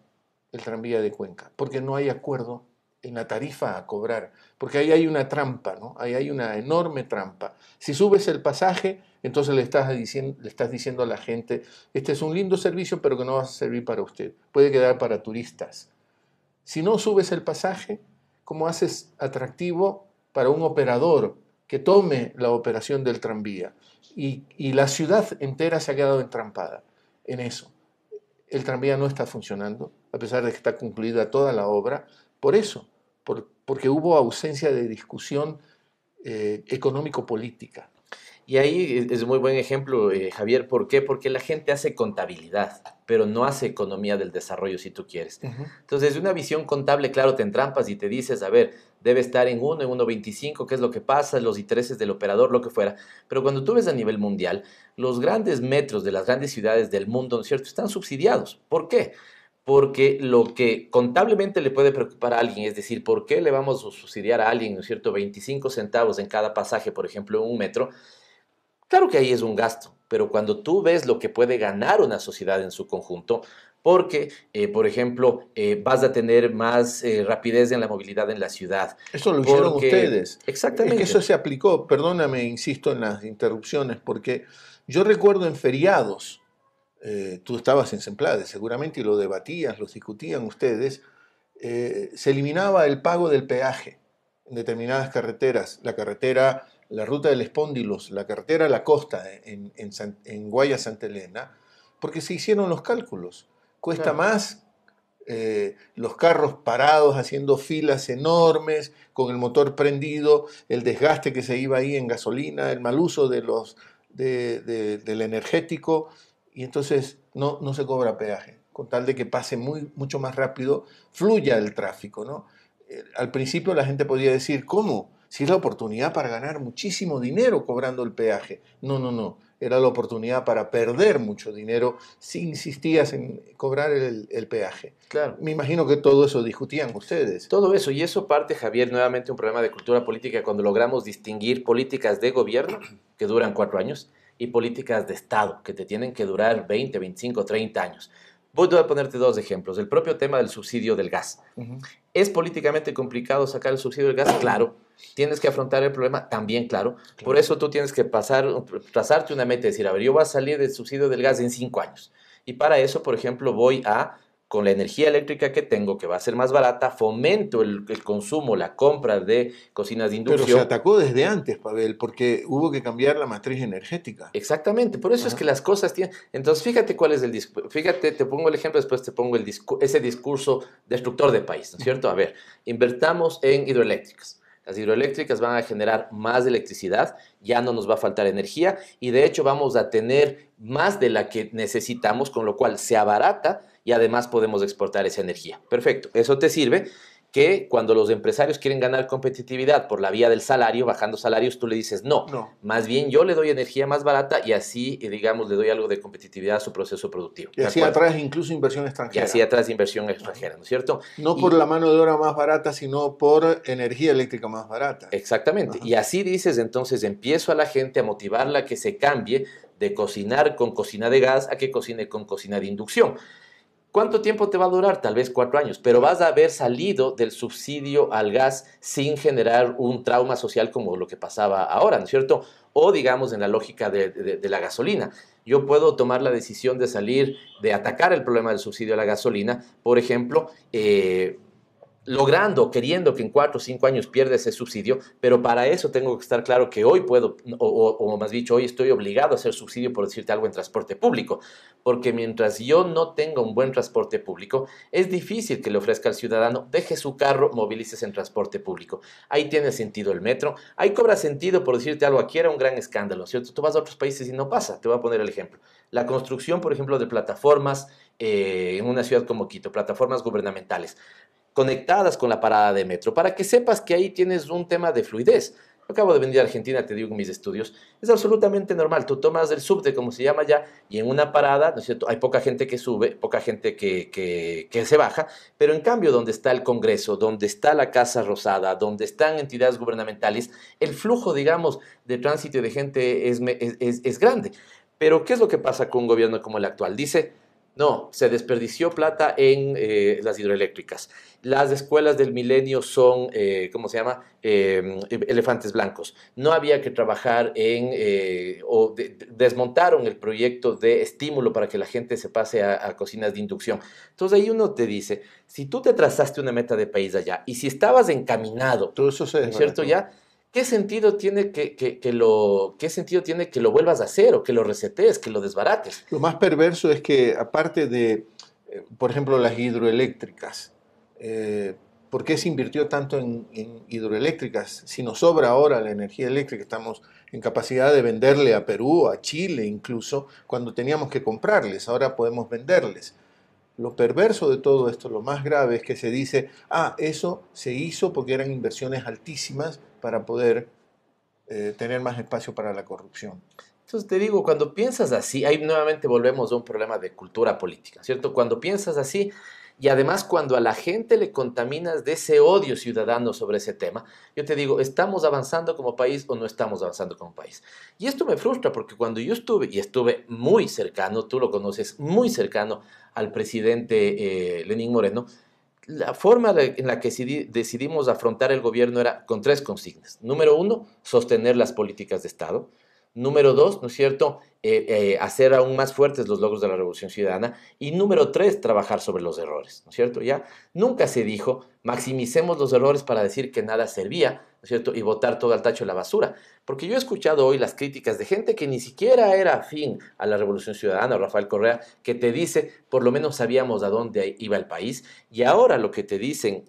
el tranvía de Cuenca, porque no hay acuerdo en la tarifa a cobrar, porque ahí hay una trampa, ¿no? Ahí hay una enorme trampa. Si subes el pasaje, entonces le estás, diciendo, le estás diciendo a la gente, este es un lindo servicio, pero que no va a servir para usted, puede quedar para turistas. Si no subes el pasaje, ¿cómo haces atractivo para un operador que tome la operación del tranvía. Y, la ciudad entera se ha quedado entrampada en eso. El tranvía no está funcionando, a pesar de que está concluida toda la obra, por eso, porque hubo ausencia de discusión eh, económico-política. Y ahí es muy buen ejemplo, eh, Javier. ¿Por qué? Porque la gente hace contabilidad, pero no hace economía del desarrollo, si tú quieres. entonces -huh. una visión contable, claro, te entrampas y te dices, a ver, debe estar en 1, en 1.25, qué es lo que pasa, los intereses del operador, lo que fuera. Pero cuando tú ves a nivel mundial, los grandes metros de las grandes ciudades del mundo, ¿no es cierto?, están subsidiados. ¿Por qué? Porque lo que contablemente le puede preocupar a alguien, es decir, ¿por qué le vamos a subsidiar a alguien, ¿no cierto?, 25 centavos en cada pasaje, por ejemplo, en un metro. Claro que ahí es un gasto, pero cuando tú ves lo que puede ganar una sociedad en su conjunto, porque, eh, por ejemplo, eh, vas a tener más eh, rapidez en la movilidad en la ciudad. Eso lo hicieron ustedes. Exactamente. Es que eso se aplicó, perdóname, insisto en las interrupciones, porque yo recuerdo en feriados, tú estabas en Semplades seguramente y lo debatías, lo discutían ustedes, se eliminaba el pago del peaje en determinadas carreteras, la carretera, la ruta del Espóndilos, la carretera La Costa en, en Guaya Santa Elena, porque se hicieron los cálculos cuesta más. Eh, los carros parados haciendo filas enormes, con el motor prendido, el desgaste que se iba ahí en gasolina, el mal uso de los, de, del energético, y entonces no, no se cobra peaje, con tal de que pase muy, mucho más rápido, fluya el tráfico. ¿no? Eh, al principio la gente podía decir, ¿cómo? Si es la oportunidad para ganar muchísimo dinero cobrando el peaje. No, no, no era la oportunidad para perder mucho dinero si insistías en cobrar el, peaje. Claro. Me imagino que todo eso discutían ustedes. Todo eso, y eso parte, Javier, nuevamente un problema de cultura política cuando logramos distinguir políticas de gobierno, que duran cuatro años, y políticas de Estado, que te tienen que durar 20, 25, 30 años. Voy a ponerte dos ejemplos. El propio tema del subsidio del gas. ¿Es políticamente complicado sacar el subsidio del gas? Claro. Tienes que afrontar el problema también, claro. Por eso tú tienes que pasar, trazarte una meta y decir, a ver, yo voy a salir del subsidio del gas en cinco años. Y para eso, por ejemplo, voy a, con la energía eléctrica que tengo, que va a ser más barata, fomento el, consumo, la compra de cocinas de industria Pero se atacó desde antes, Pavel, porque hubo que cambiar la matriz energética. Exactamente, por eso es que las cosas tienen... Entonces, fíjate cuál es el discurso. Fíjate, te pongo el ejemplo, después te pongo ese discurso destructor de país, ¿no es cierto? A ver, invertamos en hidroeléctricas las hidroeléctricas van a generar más electricidad, ya no nos va a faltar energía y de hecho vamos a tener más de la que necesitamos, con lo cual se abarata y además podemos exportar esa energía. Perfecto, eso te sirve que cuando los empresarios quieren ganar competitividad por la vía del salario, bajando salarios, tú le dices no. Más bien yo le doy energía más barata y así, eh, digamos, le doy algo de competitividad a su proceso productivo. Y así atrás incluso inversión extranjera. Y así atrás inversión extranjera, ¿no es cierto? No por la mano de obra más barata, sino por energía eléctrica más barata. Exactamente. Y así dices, entonces empiezo a la gente a motivarla a que se cambie de cocinar con cocina de gas a que cocine con cocina de inducción. ¿Cuánto tiempo te va a durar? Tal vez cuatro años, pero vas a haber salido del subsidio al gas sin generar un trauma social como lo que pasaba ahora, ¿no es cierto? O digamos en la lógica de, la gasolina. Yo puedo tomar la decisión de salir, de atacar el problema del subsidio a la gasolina, por ejemplo, eh, logrando, queriendo que en cuatro o cinco años pierda ese subsidio, pero para eso tengo que estar claro que hoy puedo, o, más dicho, hoy estoy obligado a hacer subsidio, por decirte algo, en transporte público, porque mientras yo no tenga un buen transporte público, es difícil que le ofrezca al ciudadano, deje su carro, movilices en transporte público. Ahí tiene sentido el metro, ahí cobra sentido, por decirte algo, aquí era un gran escándalo, ¿cierto? Tú vas a otros países y no pasa, te voy a poner el ejemplo. La construcción, por ejemplo, de plataformas, eh, en una ciudad como Quito, plataformas gubernamentales conectadas con la parada de metro, para que sepas que ahí tienes un tema de fluidez. acabo de venir a Argentina, te digo en mis estudios, es absolutamente normal. Tú tomas el subte, como se llama ya, y en una parada, ¿no es cierto? Hay poca gente que sube, poca gente que, que, se baja, pero en cambio, donde está el Congreso, donde está la Casa Rosada, donde están entidades gubernamentales, el flujo, digamos, de tránsito de gente es, es, es, es grande. Pero, ¿qué es lo que pasa con un gobierno como el actual? Dice, no, se desperdició plata en eh, las hidroeléctricas. Las escuelas del milenio son, eh, ¿cómo se llama? Em, elefantes blancos. No había que trabajar en, eh, o desmontaron el proyecto de estímulo para que la gente se pase a, cocinas de inducción. Entonces ahí uno te dice, si tú te trazaste una meta de país allá y si estabas encaminado, todo eso cierto? Ya ¿qué sentido tiene que, que, lo, qué sentido tiene que lo vuelvas a hacer o que lo resetees, que lo desbarates? Lo más perverso es que aparte de, eh, por ejemplo, las hidroeléctricas, eh, ¿por qué se invirtió tanto en, en, hidroeléctricas? Si nos sobra ahora la energía eléctrica, estamos en capacidad de venderle a Perú, a Chile incluso, cuando teníamos que comprarles, ahora podemos venderles. Lo perverso de todo esto, lo más grave, es que se dice, ah, eso se hizo porque eran inversiones altísimas para poder eh, tener más espacio para la corrupción. Entonces te digo, cuando piensas así, ahí nuevamente volvemos a un problema de cultura política, ¿cierto? Cuando piensas así, y además cuando a la gente le contaminas de ese odio ciudadano sobre ese tema, yo te digo, ¿estamos avanzando como país o no estamos avanzando como país? Y esto me frustra porque cuando yo estuve, y estuve muy cercano, tú lo conoces, muy cercano al presidente eh, Lenín Moreno, la forma en la que decidimos afrontar el gobierno era con tres consignas. Número uno, sostener las políticas de Estado. Número dos, ¿no es cierto?, eh, eh, hacer aún más fuertes los logros de la Revolución Ciudadana. Y número tres, trabajar sobre los errores, ¿no es cierto? Ya nunca se dijo, maximicemos los errores para decir que nada servía, y votar todo al tacho de la basura. Porque yo he escuchado hoy las críticas de gente que ni siquiera era afín a la Revolución Ciudadana, Rafael Correa, que te dice, por lo menos sabíamos a dónde iba el país, y ahora lo que te dicen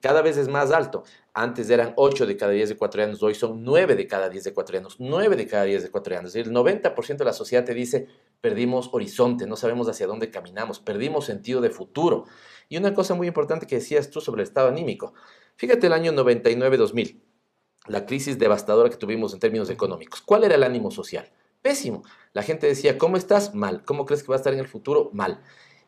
cada vez es más alto. Antes eran 8 de cada 10 años hoy son 9 de cada 10 años 9 de cada 10 de Es años el 90% de la sociedad te dice, perdimos horizonte, no sabemos hacia dónde caminamos, perdimos sentido de futuro. Y una cosa muy importante que decías tú sobre el estado anímico. Fíjate el año 99-2000 la crisis devastadora que tuvimos en términos económicos. ¿Cuál era el ánimo social? Pésimo. La gente decía, ¿cómo estás? Mal. ¿Cómo crees que va a estar en el futuro? Mal.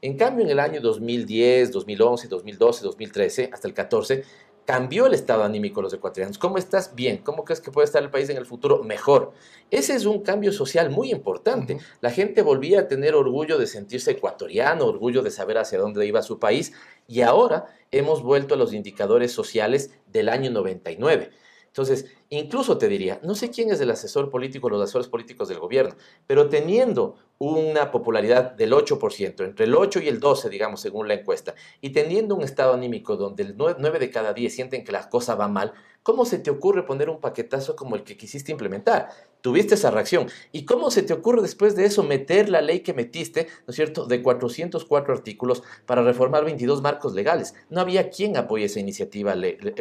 En cambio, en el año 2010, 2011, 2012, 2013, hasta el 14, cambió el estado anímico de los ecuatorianos. ¿Cómo estás? Bien. ¿Cómo crees que puede estar el país en el futuro? Mejor. Ese es un cambio social muy importante. La gente volvía a tener orgullo de sentirse ecuatoriano, orgullo de saber hacia dónde iba su país. Y ahora hemos vuelto a los indicadores sociales del año 99. Entonces, incluso te diría, no sé quién es el asesor político, los asesores políticos del gobierno, pero teniendo una popularidad del 8%, entre el 8 y el 12, digamos, según la encuesta, y teniendo un estado anímico donde el 9 de cada 10 sienten que la cosa va mal, ¿cómo se te ocurre poner un paquetazo como el que quisiste implementar? Tuviste esa reacción. ¿Y cómo se te ocurre después de eso meter la ley que metiste, ¿no es cierto?, de 404 artículos para reformar 22 marcos legales. No había quien apoye esa iniciativa legal.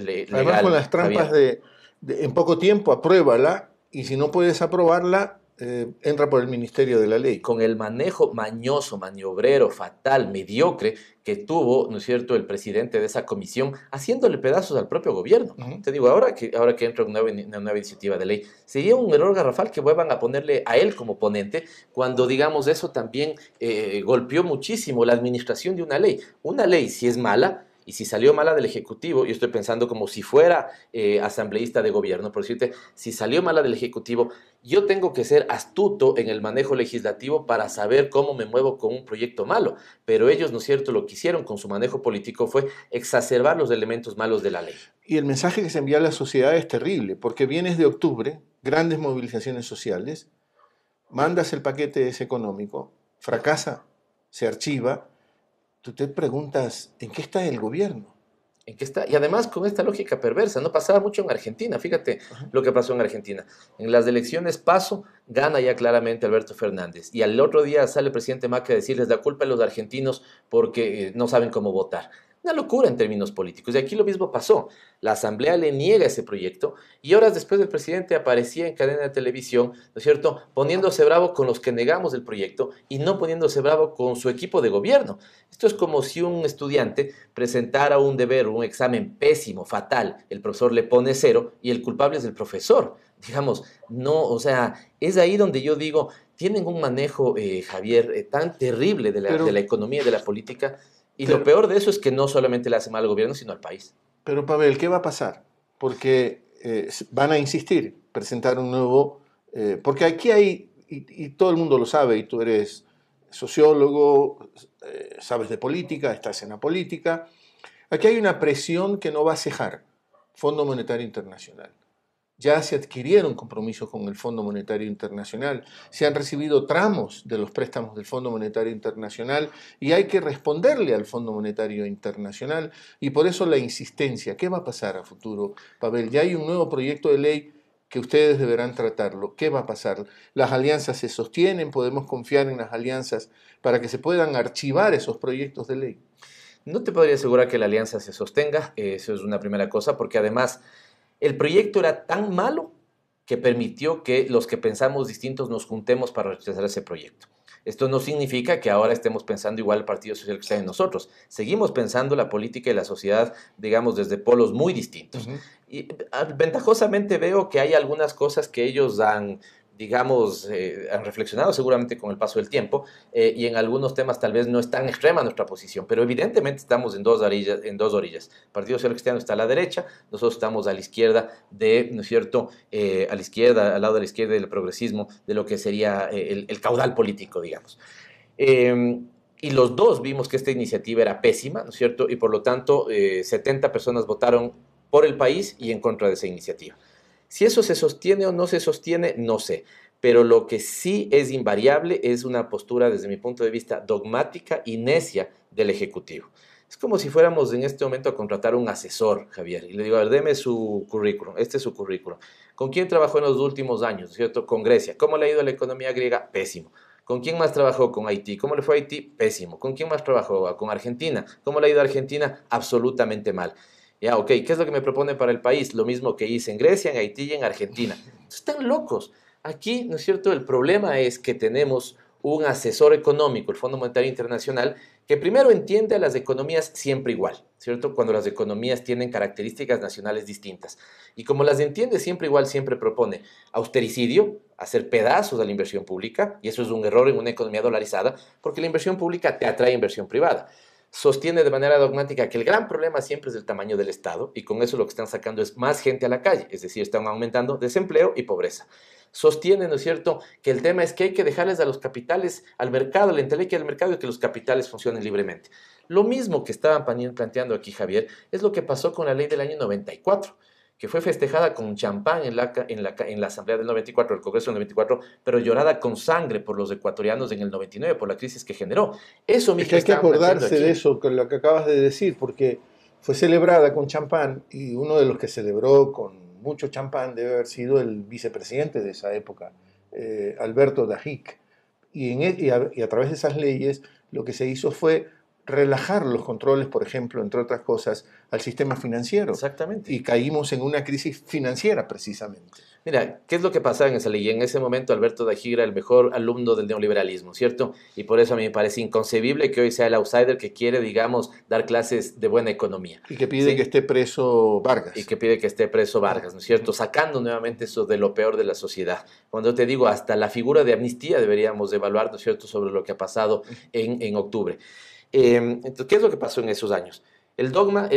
con las trampas de en poco tiempo apruébala y si no puedes aprobarla, eh, entra por el Ministerio de la Ley. Con el manejo mañoso, maniobrero, fatal, mediocre que tuvo, ¿no es cierto?, el presidente de esa comisión, haciéndole pedazos al propio gobierno. Te digo, ahora que, ahora que entra una, una, nueva iniciativa de ley, sería un error garrafal que vuelvan a ponerle a él como ponente, cuando, digamos, eso también eh, golpeó muchísimo la administración de una ley. Una ley, si es mala, y si salió mala del Ejecutivo, y estoy pensando como si fuera eh, asambleísta de gobierno, por decirte, si salió mala del Ejecutivo, yo tengo que ser astuto en el manejo legislativo para saber cómo me muevo con un proyecto malo. Pero ellos, ¿no es cierto?, lo que hicieron con su manejo político fue exacerbar los elementos malos de la ley. Y el mensaje que se envía a la sociedad es terrible, porque vienes de octubre, grandes movilizaciones sociales, mandas el paquete ese económico, fracasa, se archiva, tú te preguntas, ¿en qué está el gobierno? ¿En qué está? Y además con esta lógica perversa, no pasaba mucho en Argentina, fíjate lo que pasó en Argentina. En las elecciones paso, gana ya claramente Alberto Fernández. Y al otro día sale el presidente Macri a decirles la culpa a los argentinos porque eh, no saben cómo votar. Una locura en términos políticos. Y aquí lo mismo pasó. La Asamblea le niega ese proyecto y horas después el presidente aparecía en cadena de televisión, ¿no es cierto?, poniéndose bravo con los que negamos el proyecto y no poniéndose bravo con su equipo de gobierno. Esto es como si un estudiante presentara un deber, un examen pésimo, fatal, el profesor le pone cero y el culpable es el profesor. Digamos, no, o sea, es ahí donde yo digo, tienen un manejo, eh, Javier, eh, tan terrible de la, de la economía de la política y lo peor de eso es que no solamente le hace mal al gobierno, sino al país. Pero Pavel, ¿qué va a pasar? Porque eh, van a insistir, presentar un nuevo... Eh, porque aquí hay, y, todo el mundo lo sabe, y tú eres sociólogo, eh, sabes de política, estás en la política, aquí hay una presión que no va a cejar, Fondo Monetario Internacional ya se adquirieron compromisos con el Fondo Monetario Internacional, se han recibido tramos de los préstamos del Fondo Monetario Internacional y hay que responderle al Fondo Monetario Internacional y por eso la insistencia, ¿qué va a pasar a futuro, Pavel? Ya hay un nuevo proyecto de ley que ustedes deberán tratarlo. ¿Qué va a pasar? Las alianzas se sostienen, podemos confiar en las alianzas para que se puedan archivar esos proyectos de ley. No te podría asegurar que la alianza se sostenga, eso es una primera cosa, porque además el proyecto era tan malo que permitió que los que pensamos distintos nos juntemos para rechazar ese proyecto. Esto no significa que ahora estemos pensando igual el Partido Social que está en nosotros. Seguimos pensando la política y la sociedad, digamos, desde polos muy distintos. Y ah, ventajosamente veo que hay algunas cosas que ellos dan digamos, eh, han reflexionado seguramente con el paso del tiempo eh, y en algunos temas tal vez no es tan extrema nuestra posición, pero evidentemente estamos en dos orillas. En dos orillas. El Partido Social Cristiano está a la derecha, nosotros estamos a la izquierda de, ¿no es cierto?, eh, a la izquierda, al lado de la izquierda del progresismo, de lo que sería el, el caudal político, digamos. Em, y los dos vimos que esta iniciativa era pésima, ¿no es cierto? Y por lo tanto, 70 personas votaron por el país y en contra de esa iniciativa. Si eso se sostiene o no se sostiene, no sé. Pero lo que sí es invariable es una postura, desde mi punto de vista, dogmática y necia del Ejecutivo. Es como si fuéramos en este momento a contratar un asesor, Javier, y le digo, a ver, deme su currículum, este es su currículum. ¿Con quién trabajó en los últimos años, cierto? Con Grecia. ¿Cómo le ha ido a la economía griega? Pésimo. ¿Con quién más trabajó? Con Haití. ¿Cómo le fue a Haití? Pésimo. ¿Con quién más trabajó? Con Argentina. ¿Cómo le ha ido a Argentina? Absolutamente mal. Ya, ok, ¿qué es lo que me propone para el país? Lo mismo que hice en Grecia, en Haití y en Argentina. Están locos. Aquí, ¿no es cierto? El problema es que tenemos un asesor económico, el Fondo Monetario Internacional, que primero entiende a las economías siempre igual, ¿cierto? Cuando las economías tienen características nacionales distintas. Y como las entiende siempre igual, siempre propone austericidio, hacer pedazos a la inversión pública, y eso es un error en una economía dolarizada, porque la inversión pública te atrae inversión privada sostiene de manera dogmática que el gran problema siempre es el tamaño del Estado y con eso lo que están sacando es más gente a la calle, es decir, están aumentando desempleo y pobreza. Sostiene, ¿no es cierto?, que el tema es que hay que dejarles a los capitales, al mercado, la inteligencia del mercado y que los capitales funcionen libremente. Lo mismo que estaban planteando aquí Javier es lo que pasó con la ley del año 94 que fue festejada con champán en la, en, en la Asamblea del 94, el Congreso del 94, pero llorada con sangre por los ecuatorianos en el 99 por la crisis que generó. Eso es que hay que acordarse de eso, con lo que acabas de decir, porque fue celebrada con champán y uno de los que celebró con mucho champán debe haber sido el vicepresidente de esa época, eh, Alberto Dajic. Y, en, e, y a través de esas leyes lo que se hizo fue relajar los controles, por ejemplo, entre otras cosas, al sistema financiero. Exactamente. Y caímos en una crisis financiera, precisamente. Mira, ¿qué es lo que pasaba en esa ley? En ese momento Alberto Gigra, el mejor alumno del neoliberalismo, ¿cierto? Y por eso a mí me parece inconcebible que hoy sea el outsider que quiere, digamos, dar clases de buena economía. Y que pide que esté preso Vargas. Y que pide que esté preso Vargas, ¿no es cierto? Sacando nuevamente eso de lo peor de la sociedad. Cuando te digo, hasta la figura de amnistía deberíamos evaluar, ¿no es cierto?, sobre lo que ha pasado en, en octubre. Em, entonces, ¿qué es lo que pasó en esos años? El dogma,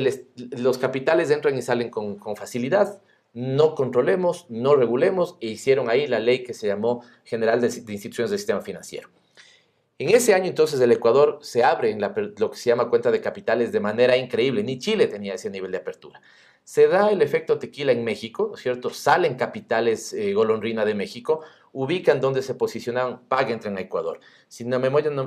los capitales entran y salen con, facilidad, no controlemos, no regulemos, e hicieron ahí la ley que se llamó General de, Instituciones del Sistema Financiero. En ese año entonces el Ecuador se abre en lo que se llama cuenta de capitales de manera increíble, ni Chile tenía ese nivel de apertura. Se da el efecto tequila en México, ¿no es cierto? Salen capitales golonrina eh, golondrina de México, ubican dónde se posicionan, Paga entran a Ecuador. Si la memoria no,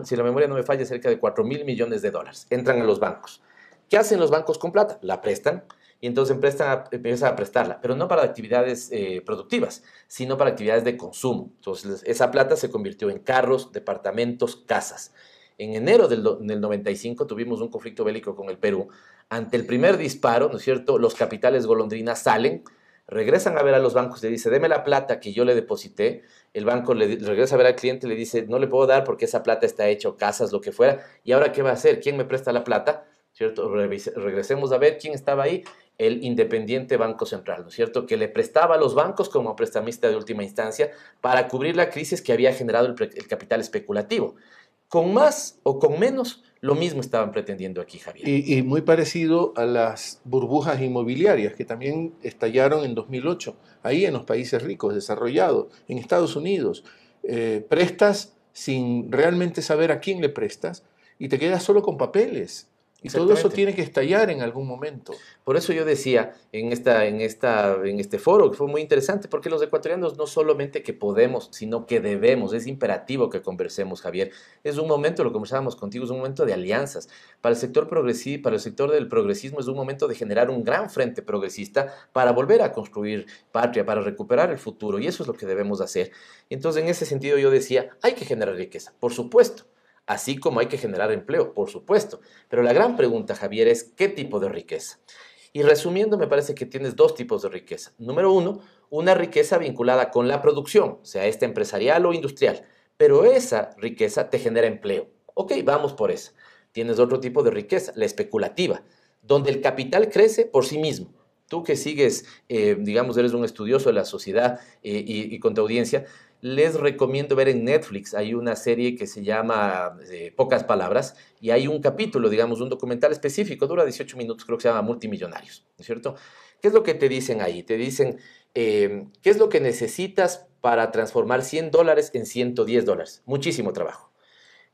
me falla, cerca de 4 mil millones de dólares entran a los bancos. ¿Qué hacen los bancos con plata? La prestan y entonces prestan, empiezan a prestarla, pero no para actividades eh, productivas, sino para actividades de consumo. Entonces esa plata se convirtió en carros, departamentos, casas. En enero del, del 95 tuvimos un conflicto bélico con el Perú. Ante el primer disparo, ¿no es cierto?, los capitales golondrinas salen, regresan a ver a los bancos, le dice, deme la plata que yo le deposité, el banco le regresa a ver al cliente, le dice, no le puedo dar porque esa plata está hecha casas, lo que fuera, y ahora qué va a hacer, quién me presta la plata, ¿cierto? regresemos a ver quién estaba ahí, el Independiente Banco Central, ¿no es cierto? Que le prestaba a los bancos como prestamista de última instancia para cubrir la crisis que había generado el capital especulativo. Con más o con menos, lo mismo estaban pretendiendo aquí, Javier. Y, muy parecido a las burbujas inmobiliarias que también estallaron en 2008, ahí en los países ricos, desarrollados, en Estados Unidos. Eh, prestas sin realmente saber a quién le prestas y te quedas solo con papeles. Y todo eso tiene que estallar en algún momento. Por eso yo decía en, esta, en, esta, en este foro que fue muy interesante, porque los ecuatorianos no solamente que podemos, sino que debemos, es imperativo que conversemos, Javier. Es un momento, lo conversábamos contigo, es un momento de alianzas. Para el sector para el sector del progresismo es un momento de generar un gran frente progresista para volver a construir patria, para recuperar el futuro, y eso es lo que debemos hacer. Entonces, en ese sentido yo decía, hay que generar riqueza, por supuesto así como hay que generar empleo, por supuesto. Pero la gran pregunta, Javier, es qué tipo de riqueza. Y resumiendo, me parece que tienes dos tipos de riqueza. Número uno, una riqueza vinculada con la producción, sea esta empresarial o industrial, pero esa riqueza te genera empleo. Ok, vamos por esa. Tienes otro tipo de riqueza, la especulativa, donde el capital crece por sí mismo. Tú que sigues, eh, digamos, eres un estudioso de la sociedad eh, y con tu audiencia, les recomiendo ver en Netflix. Hay una serie que se llama eh, Pocas Palabras y hay un capítulo, digamos, un documental específico, dura 18 minutos, creo que se llama Multimillonarios, cierto? ¿Qué es lo que te dicen ahí? Te dicen, em, ¿qué es lo que necesitas para transformar 100 dólares en 110 dólares? Muchísimo trabajo.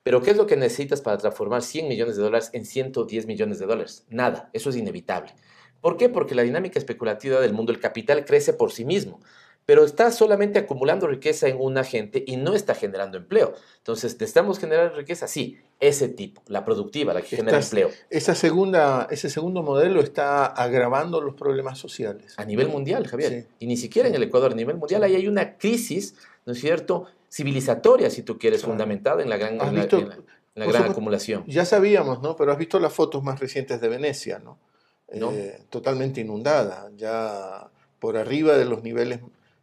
Pero ¿qué es lo que necesitas para transformar 100 millones de dólares en 110 millones de dólares? Nada, eso es inevitable. ¿Por qué? Porque la dinámica especulativa del mundo, el capital crece por sí mismo pero está solamente acumulando riqueza en una gente y no está generando empleo. Entonces, ¿estamos generando riqueza, sí, ese tipo, la productiva, la que genera empleo. Esa segunda, ese segundo modelo está agravando los problemas sociales. A nivel mundial, Javier. Y ni siquiera en el Ecuador, a nivel mundial, ahí hay una crisis, ¿no es cierto?, civilizatoria, si tú quieres, fundamentada en la gran, acumulación. Ya sabíamos, ¿no? Pero has visto las fotos más recientes de Venecia, ¿no? Eh, totalmente inundada, ya por arriba de los niveles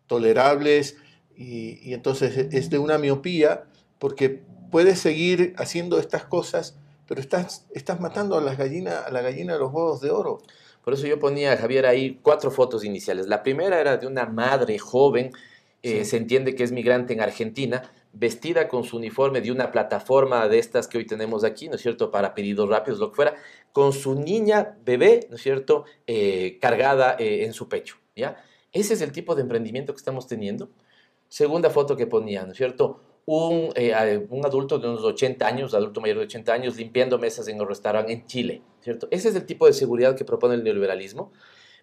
tolerables y, entonces es de una miopía porque puedes seguir haciendo estas cosas, pero estás, estás matando a, las gallina, a la gallina los huevos de oro. Por eso yo ponía, Javier, ahí cuatro fotos iniciales. La primera era de una madre joven, eh, se entiende que es migrante en Argentina, vestida con su uniforme de una plataforma de estas que hoy tenemos aquí, ¿no es cierto?, para pedidos rápidos, lo que fuera, con su niña bebé, ¿no es cierto?, eh, cargada eh, en su pecho, ¿ya? Ese es el tipo de emprendimiento que estamos teniendo. Segunda foto que ponían, cierto? Eh, un, adulto de unos 80 años, adulto mayor de 80 años, limpiando mesas en un restaurante en Chile, ¿cierto? Ese es el tipo de seguridad que propone el neoliberalismo.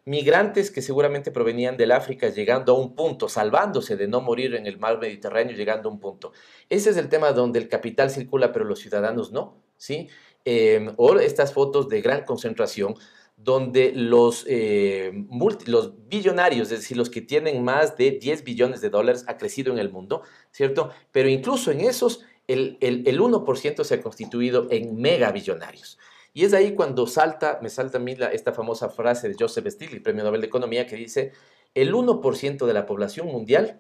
Migrantes que seguramente provenían del África llegando a un punto, salvándose de no morir en el mar Mediterráneo, llegando a un punto. Ese es el tema donde el capital circula, pero los ciudadanos no, ¿sí? Eh, o estas fotos de gran concentración donde eh, los, billonarios, es decir, los que tienen más de 10 billones de dólares, ha crecido en el mundo, ¿cierto? Pero incluso en esos, el, 1% se ha constituido en megabillonarios. Y es ahí cuando salta, me salta a mí esta famosa frase de Joseph Stiglitz, Premio Nobel de Economía, que dice, el 1% de la población mundial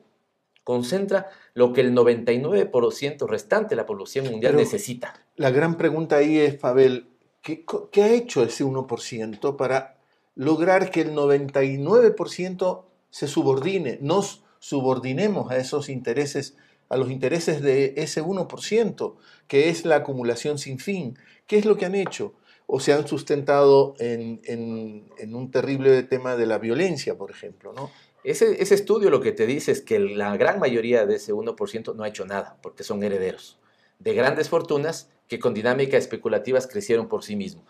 concentra lo que el 99% restante de la población mundial necesita. La gran pregunta ahí es, Fabel, ¿Qué, ha hecho ese 1% para lograr que el 99% se subordine? Nos subordinemos a esos intereses, a los intereses de ese 1%, que es la acumulación sin fin. ¿Qué es lo que han hecho? o se han sustentado en, un terrible tema de la violencia, por ejemplo, ¿no? Ese, ese, estudio lo que te dice es que la gran mayoría de ese 1% no ha hecho nada, porque son herederos de grandes fortunas que con dinámicas especulativas crecieron por sí mismo.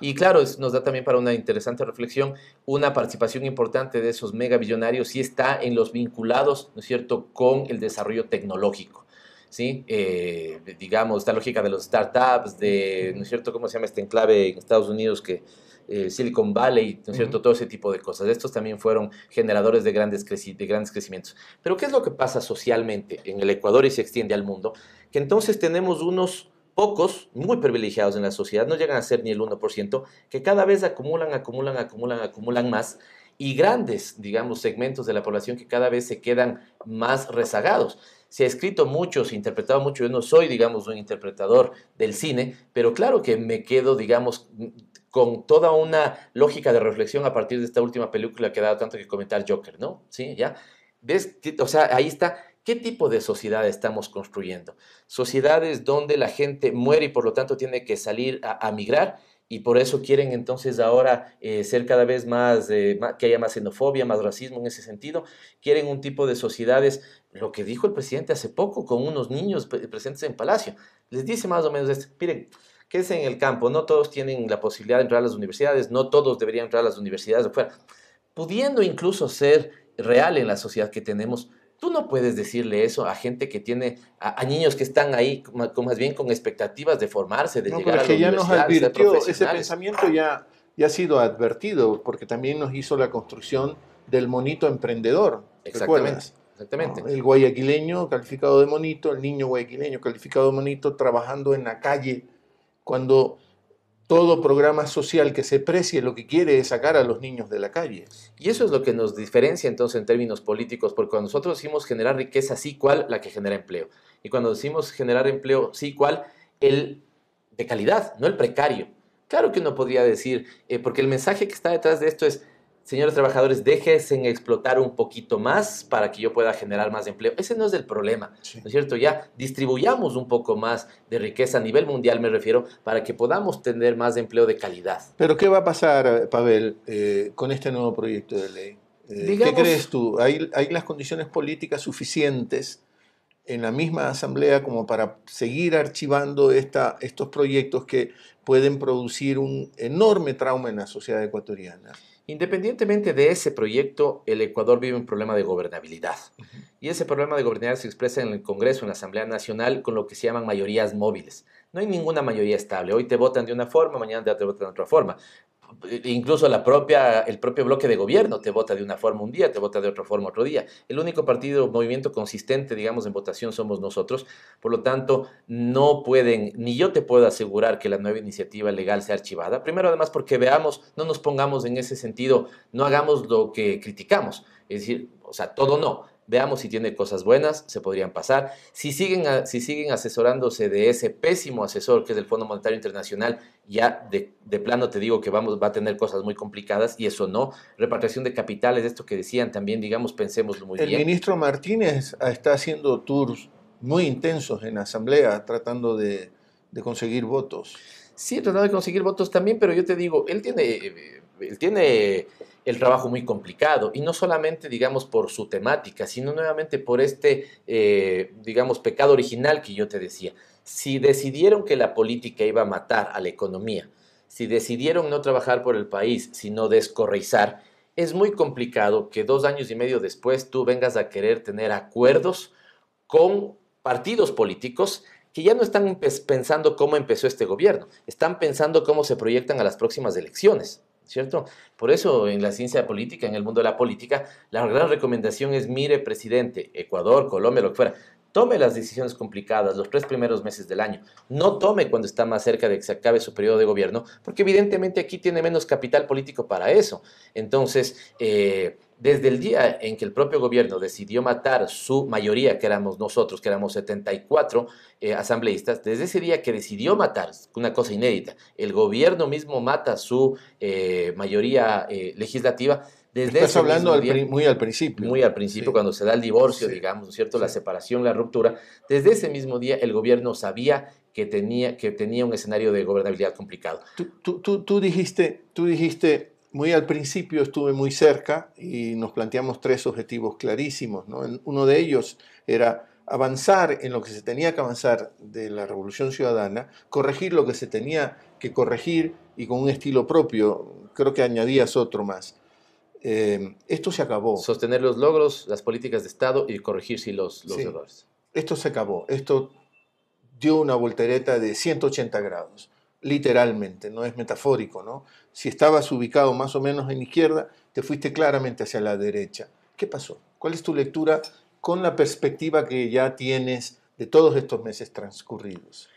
Y claro, nos da también para una interesante reflexión, una participación importante de esos megabillonarios sí está en los vinculados, ¿no es cierto?, con el desarrollo tecnológico. ¿Sí? Eh, digamos, esta lógica de los startups, de, ¿no es cierto?, ¿cómo se llama este enclave en Estados Unidos que, eh, Silicon Valley, ¿no es cierto? Todo ese tipo de cosas. Estos también fueron generadores de grandes, de grandes crecimientos. Pero ¿qué es lo que pasa socialmente en el Ecuador y se extiende al mundo? Que entonces tenemos unos pocos, muy privilegiados en la sociedad, no llegan a ser ni el 1%, que cada vez acumulan, acumulan, acumulan, acumulan más y grandes, digamos, segmentos de la población que cada vez se quedan más rezagados. Se ha escrito mucho, se ha interpretado mucho, yo no soy, digamos, un interpretador del cine, pero claro que me quedo, digamos, con toda una lógica de reflexión a partir de esta última película que ha dado tanto que comentar Joker, ¿no? Sí, ya. ¿Ves? O sea, ahí está ¿Qué tipo de sociedad estamos construyendo? Sociedades donde la gente muere y por lo tanto tiene que salir a, migrar y por eso quieren entonces ahora eh, ser cada vez más, eh, que haya más xenofobia, más racismo en ese sentido, quieren un tipo de sociedades, lo que dijo el presidente hace poco con unos niños presentes en Palacio, les dice más o menos esto, miren, es en el campo, no todos tienen la posibilidad de entrar a las universidades, no todos deberían entrar a las universidades de afuera, pudiendo incluso ser real en la sociedad que tenemos, Tú no puedes decirle eso a gente que tiene, a, niños que están ahí con, más bien con expectativas de formarse, de llegar a la que ya nos advirtió, ese pensamiento ya, ya ha sido advertido, porque también nos hizo la construcción del monito emprendedor. Exactamente. Exactamente. Ah, el guayaquileño calificado de monito, el niño guayaquileño calificado de monito, trabajando en la calle, cuando todo programa social que se precie lo que quiere es sacar a los niños de la calle. Y eso es lo que nos diferencia entonces en términos políticos, porque cuando nosotros decimos generar riqueza, sí, cual la que genera empleo. Y cuando decimos generar empleo, sí, cual el de calidad, no el precario. Claro que uno podría decir, eh, porque el mensaje que está detrás de esto es, señores trabajadores, déjense explotar un poquito más para que yo pueda generar más empleo. Ese no es el problema, ¿no es cierto? Ya distribuyamos un poco más de riqueza a nivel mundial, me refiero, para que podamos tener más empleo de calidad. Pero ¿qué va a pasar, Pavel, eh, con este nuevo proyecto de ley? Eh, ¿Qué crees tú? ¿Hay, ¿Hay las condiciones políticas suficientes en la misma asamblea como para seguir archivando estos proyectos que pueden producir un enorme trauma en la sociedad ecuatoriana? Independientemente de ese proyecto, el Ecuador vive un problema de gobernabilidad. Y ese problema de gobernabilidad se expresa en el Congreso, en la Asamblea Nacional, con lo que se llaman mayorías móviles. No hay ninguna mayoría estable. Hoy te votan de una forma, mañana te votan de otra forma incluso la propia, el propio bloque de gobierno te vota de una forma un día, te vota de otra forma otro día. El único partido, movimiento consistente, digamos, en votación somos nosotros. Por lo tanto, no pueden, ni yo te puedo asegurar que la nueva iniciativa legal sea archivada. Primero, además, porque veamos, no nos pongamos en ese sentido, no hagamos lo que criticamos. Es decir, o sea, todo no. Veamos si tiene cosas buenas, se podrían pasar. Si siguen, si siguen asesorándose de ese pésimo asesor que es el Fondo Monetario Internacional, ya de, plano te digo que vamos, va a tener cosas muy complicadas y eso no. Repatriación de capitales, esto que decían también, digamos, pensemoslo muy bien. El ministro Martínez está haciendo tours muy intensos en la asamblea tratando de, de conseguir votos. Sí, tratando de conseguir votos también, pero yo te digo, él tiene eh, tiene el trabajo muy complicado y no solamente, digamos, por su temática, sino nuevamente por este, eh, digamos, pecado original que yo te decía. Si decidieron que la política iba a matar a la economía, si decidieron no trabajar por el país, sino descorreizar, es muy complicado que dos años y medio después tú vengas a querer tener acuerdos con partidos políticos que ya no están pensando cómo empezó este gobierno, están pensando cómo se proyectan a las próximas elecciones. ¿cierto? Por eso en la ciencia política, en el mundo de la política, la gran recomendación es, mire, presidente, Ecuador, Colombia, lo que fuera, tome las decisiones complicadas los tres primeros meses del año. No tome cuando está más cerca de que se acabe su periodo de gobierno, porque evidentemente aquí tiene menos capital político para eso. Entonces, eh, desde el día en que el propio gobierno decidió matar su mayoría, que éramos nosotros, que éramos 74 eh, asambleístas, desde ese día que decidió matar, una cosa inédita, el gobierno mismo mata su eh, mayoría eh, legislativa. Desde Estás hablando muy al principio. Muy al principio, cuando se da el divorcio, digamos, ¿no es cierto? La separación, la ruptura. Desde ese mismo día el gobierno sabía que tenía, que tenía un escenario de gobernabilidad complicado. tú, tú, tú dijiste, tú dijiste muy al principio estuve muy cerca y nos planteamos tres objetivos clarísimos. ¿no? Uno de ellos era avanzar en lo que se tenía que avanzar de la Revolución Ciudadana, corregir lo que se tenía que corregir y con un estilo propio. Creo que añadías otro más. Eh, esto se acabó. Sostener los logros, las políticas de Estado y corregir si los, errores. Esto se acabó. Esto dio una voltereta de 180 grados literalmente, no es metafórico, ¿no? Si estabas ubicado más o menos en izquierda, te fuiste claramente hacia la derecha. ¿Qué pasó? ¿Cuál es tu lectura con la perspectiva que ya tienes de todos estos meses transcurridos?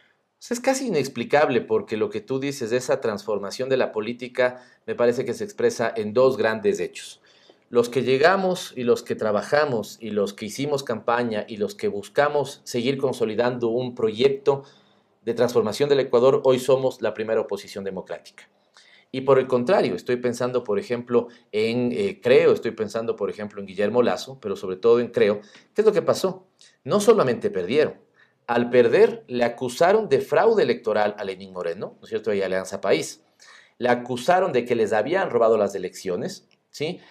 es casi inexplicable porque lo que tú dices de esa transformación de la política me parece que se expresa en dos grandes hechos. Los que llegamos y los que trabajamos y los que hicimos campaña y los que buscamos seguir consolidando un proyecto de transformación del Ecuador, hoy somos la primera oposición democrática. Y por el contrario, estoy pensando, por ejemplo, en eh, Creo, estoy pensando, por ejemplo, en Guillermo Lazo, pero sobre todo en Creo. ¿Qué es lo que pasó? No solamente perdieron, al perder le acusaron de fraude electoral a Lenín Moreno, ¿no es cierto?, y Alianza País. Le acusaron de que les habían robado las elecciones, ¿sí?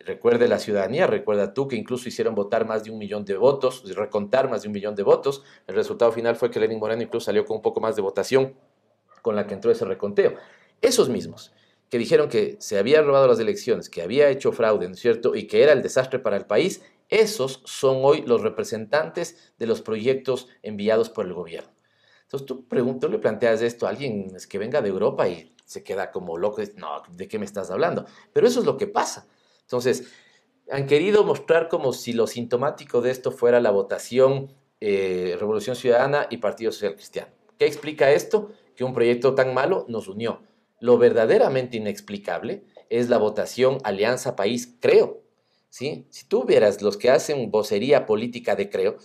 Recuerde la ciudadanía, recuerda tú que incluso hicieron votar más de un millón de votos, recontar más de un millón de votos. El resultado final fue que Lenin Moreno incluso salió con un poco más de votación con la que entró ese reconteo. Esos mismos que dijeron que se había robado las elecciones, que había hecho fraude, ¿no es cierto? Y que era el desastre para el país, esos son hoy los representantes de los proyectos enviados por el gobierno. Entonces tú, le planteas esto a alguien que venga de Europa y se queda como loco, no, ¿de qué me estás hablando? Pero eso es lo que pasa. Entonces, han querido mostrar como si lo sintomático de esto fuera la votación eh, Revolución Ciudadana y Partido Social Cristiano. ¿Qué explica esto? Que un proyecto tan malo nos unió. Lo verdaderamente inexplicable es la votación Alianza País Creo. ¿sí? Si tú vieras los que hacen vocería política de Creo,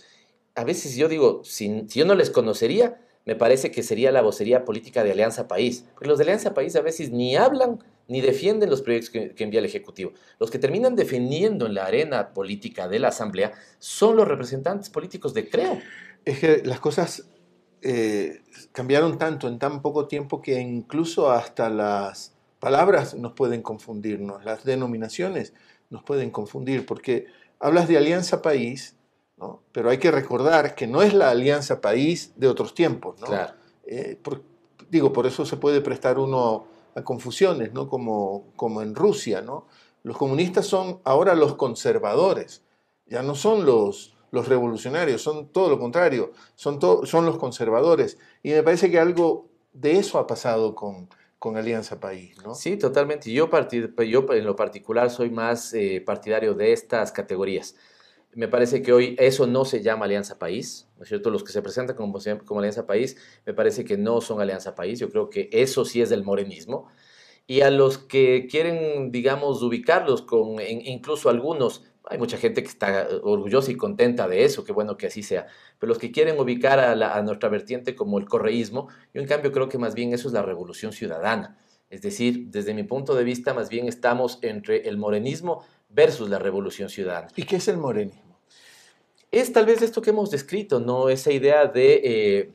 a veces yo digo, si, si yo no les conocería, me parece que sería la vocería política de Alianza País. Porque los de Alianza País a veces ni hablan ni defienden los proyectos que, envía el Ejecutivo. Los que terminan defendiendo en la arena política de la Asamblea son los representantes políticos de Creo. Es que las cosas eh, cambiaron tanto en tan poco tiempo que incluso hasta las palabras nos pueden confundirnos, las denominaciones nos pueden confundir, porque hablas de Alianza País, pero hay que recordar que no es la Alianza País de otros tiempos. Eh, digo, por eso se puede prestar uno a confusiones, ¿no? Como, como en Rusia, ¿no? Los comunistas son ahora los conservadores, ya no son los, los revolucionarios, son todo lo contrario, son, son los conservadores. Y me parece que algo de eso ha pasado con, con Alianza País, ¿no? Sí, totalmente. Yo, yo en lo particular soy más eh, partidario de estas categorías me parece que hoy eso no se llama Alianza País, ¿no es cierto? Los que se presentan como, como, Alianza País me parece que no son Alianza País, yo creo que eso sí es del morenismo. Y a los que quieren, digamos, ubicarlos con incluso algunos, hay mucha gente que está orgullosa y contenta de eso, qué bueno que así sea, pero los que quieren ubicar a, a nuestra vertiente como el correísmo, yo en cambio creo que más bien eso es la revolución ciudadana. Es decir, desde mi punto de vista, más bien estamos entre el morenismo versus la revolución ciudadana. ¿Y qué es el morenismo? es tal vez esto que hemos descrito, ¿no? Esa idea de, eh,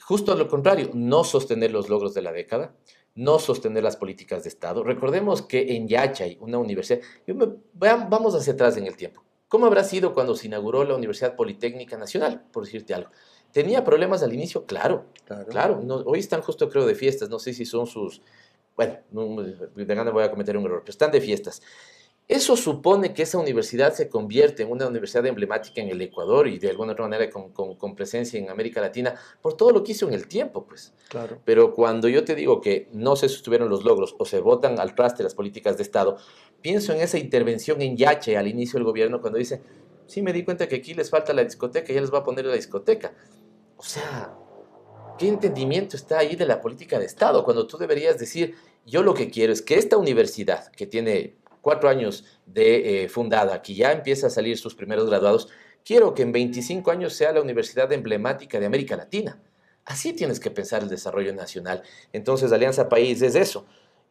justo a lo contrario, no sostener los logros de la década, no sostener las políticas de Estado. Recordemos que en Yachay, una universidad, vamos hacia atrás en el tiempo. ¿Cómo habrá sido cuando se inauguró la Universidad Politécnica Nacional, por decirte algo? ¿Tenía problemas al inicio? Claro, claro. hoy están justo, creo, de fiestas. No sé si son sus... Bueno, de voy a cometer un error, pero están de fiestas. Eso supone que esa universidad se convierte en una universidad emblemática en el Ecuador y de alguna otra manera con, presencia en América Latina por todo lo que hizo en el tiempo, pues. Claro. Pero cuando yo te digo que no se sostuvieron los logros o se votan al traste las políticas de Estado, pienso en esa intervención en Yache al inicio del gobierno cuando dice, sí me di cuenta que aquí les falta la discoteca, y ya les va a poner la discoteca. O sea, ¿qué entendimiento está ahí de la política de Estado cuando tú deberías decir, yo lo que quiero es que esta universidad que tiene cuatro años de eh, fundada, que ya empieza a salir sus primeros graduados, quiero que en 25 años sea la universidad emblemática de América Latina. Así tienes que pensar el desarrollo nacional. Entonces, Alianza País es eso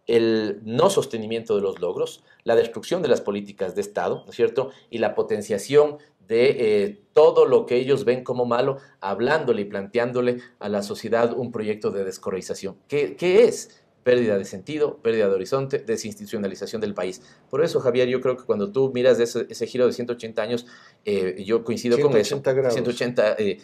el no sostenimiento de los logros, la destrucción de las políticas de Estado, ¿no es cierto? Y la potenciación de eh, todo lo que ellos ven como malo, hablándole y planteándole a la sociedad un proyecto de descorreización. ¿Qué, es? pérdida de sentido, pérdida de horizonte, desinstitucionalización del país. Por eso, Javier, yo creo que cuando tú miras ese, giro de 180 años, eh, yo coincido con eso. 180 grados. 180, eh,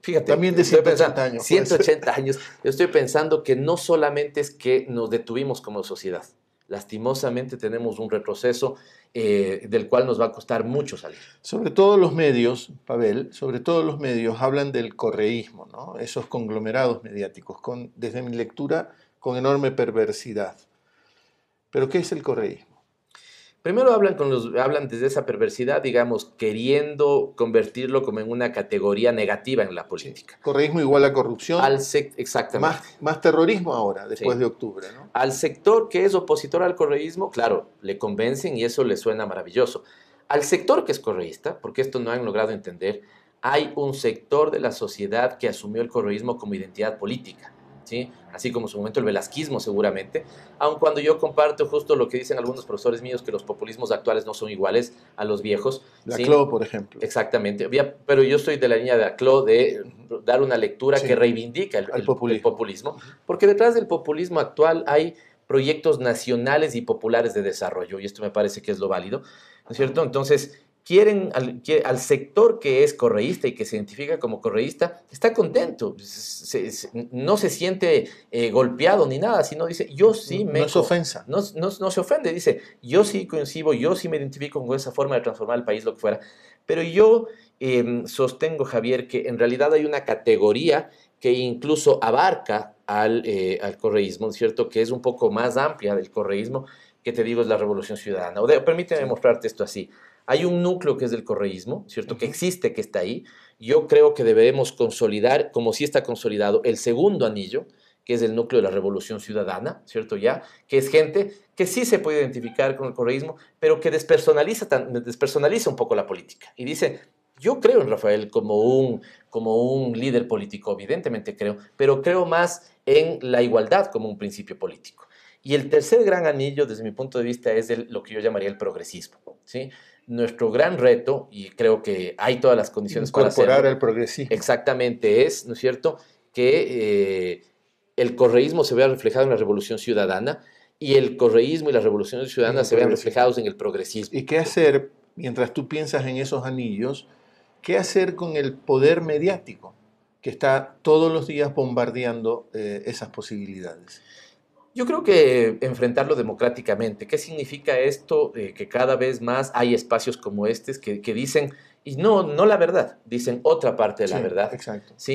fíjate. También de 180 años. 180 pues. años. Yo estoy pensando que no solamente es que nos detuvimos como sociedad, lastimosamente tenemos un retroceso eh, del cual nos va a costar mucho salir. Sobre todo los medios, Pavel, sobre todo los medios hablan del correísmo, ¿no? esos conglomerados mediáticos. desde mi lectura con enorme perversidad. Pero ¿qué es el correísmo? Primero hablan, con los, hablan desde esa perversidad, digamos, queriendo convertirlo como en una categoría negativa en la política. Correísmo igual a corrupción. Al exactamente. Más, más, terrorismo ahora, después de octubre. Al sector que es opositor al correísmo, claro, le convencen y eso le suena maravilloso. Al sector que es correísta, porque esto no han logrado entender, hay un sector de la sociedad que asumió el correísmo como identidad política así como en su momento el velasquismo seguramente, aun cuando yo comparto justo lo que dicen algunos profesores míos, que los populismos actuales no son iguales a los viejos. La por ejemplo. Exactamente, pero yo estoy de la línea de la CLO de dar una lectura que reivindica el, populismo. el populismo, porque detrás del populismo actual hay proyectos nacionales y populares de desarrollo, y esto me parece que es lo válido, ¿no es cierto? Entonces, quieren al, sector que es correísta y que se identifica como correísta, está contento, no se siente eh, golpeado ni nada, sino dice, yo sí me... No se ofensa. No, se ofende, dice, yo sí coincido, yo sí me identifico con esa forma de transformar el país, lo que fuera. Pero yo em, sostengo, Javier, que en realidad hay una categoría que incluso abarca al, eh, al correísmo, ¿cierto? Que es un poco más amplia del correísmo, que te digo es la revolución ciudadana. permíteme mostrarte esto así. Hay un núcleo que es del correísmo, ¿cierto? Que existe, que está ahí. Yo creo que debemos consolidar, como sí está consolidado, el segundo anillo, que es el núcleo de la revolución ciudadana, ¿cierto? Ya, que es gente que sí se puede identificar con el correísmo, pero que despersonaliza, despersonaliza un poco la política y dice, yo creo en Rafael como un, como un líder político, evidentemente creo, pero creo más en la igualdad como un principio político. Y el tercer gran anillo, desde mi punto de vista, es lo que yo llamaría el progresismo, ¿sí? nuestro gran reto, y creo que hay todas las condiciones para hacerlo. el progresismo. Exactamente, es, ¿no es cierto?, que eh, el correísmo se vea reflejado en la revolución ciudadana y el correísmo y la revolución ciudadana se vean reflejados en el progresismo. ¿Y qué hacer, mientras tú piensas en esos anillos, qué hacer con el poder mediático que está todos los días bombardeando eh, esas posibilidades? Yo creo que enfrentarlo democráticamente. ¿Qué significa esto? que cada vez más hay espacios como este que, dicen, y no, no la verdad, dicen otra parte de la verdad.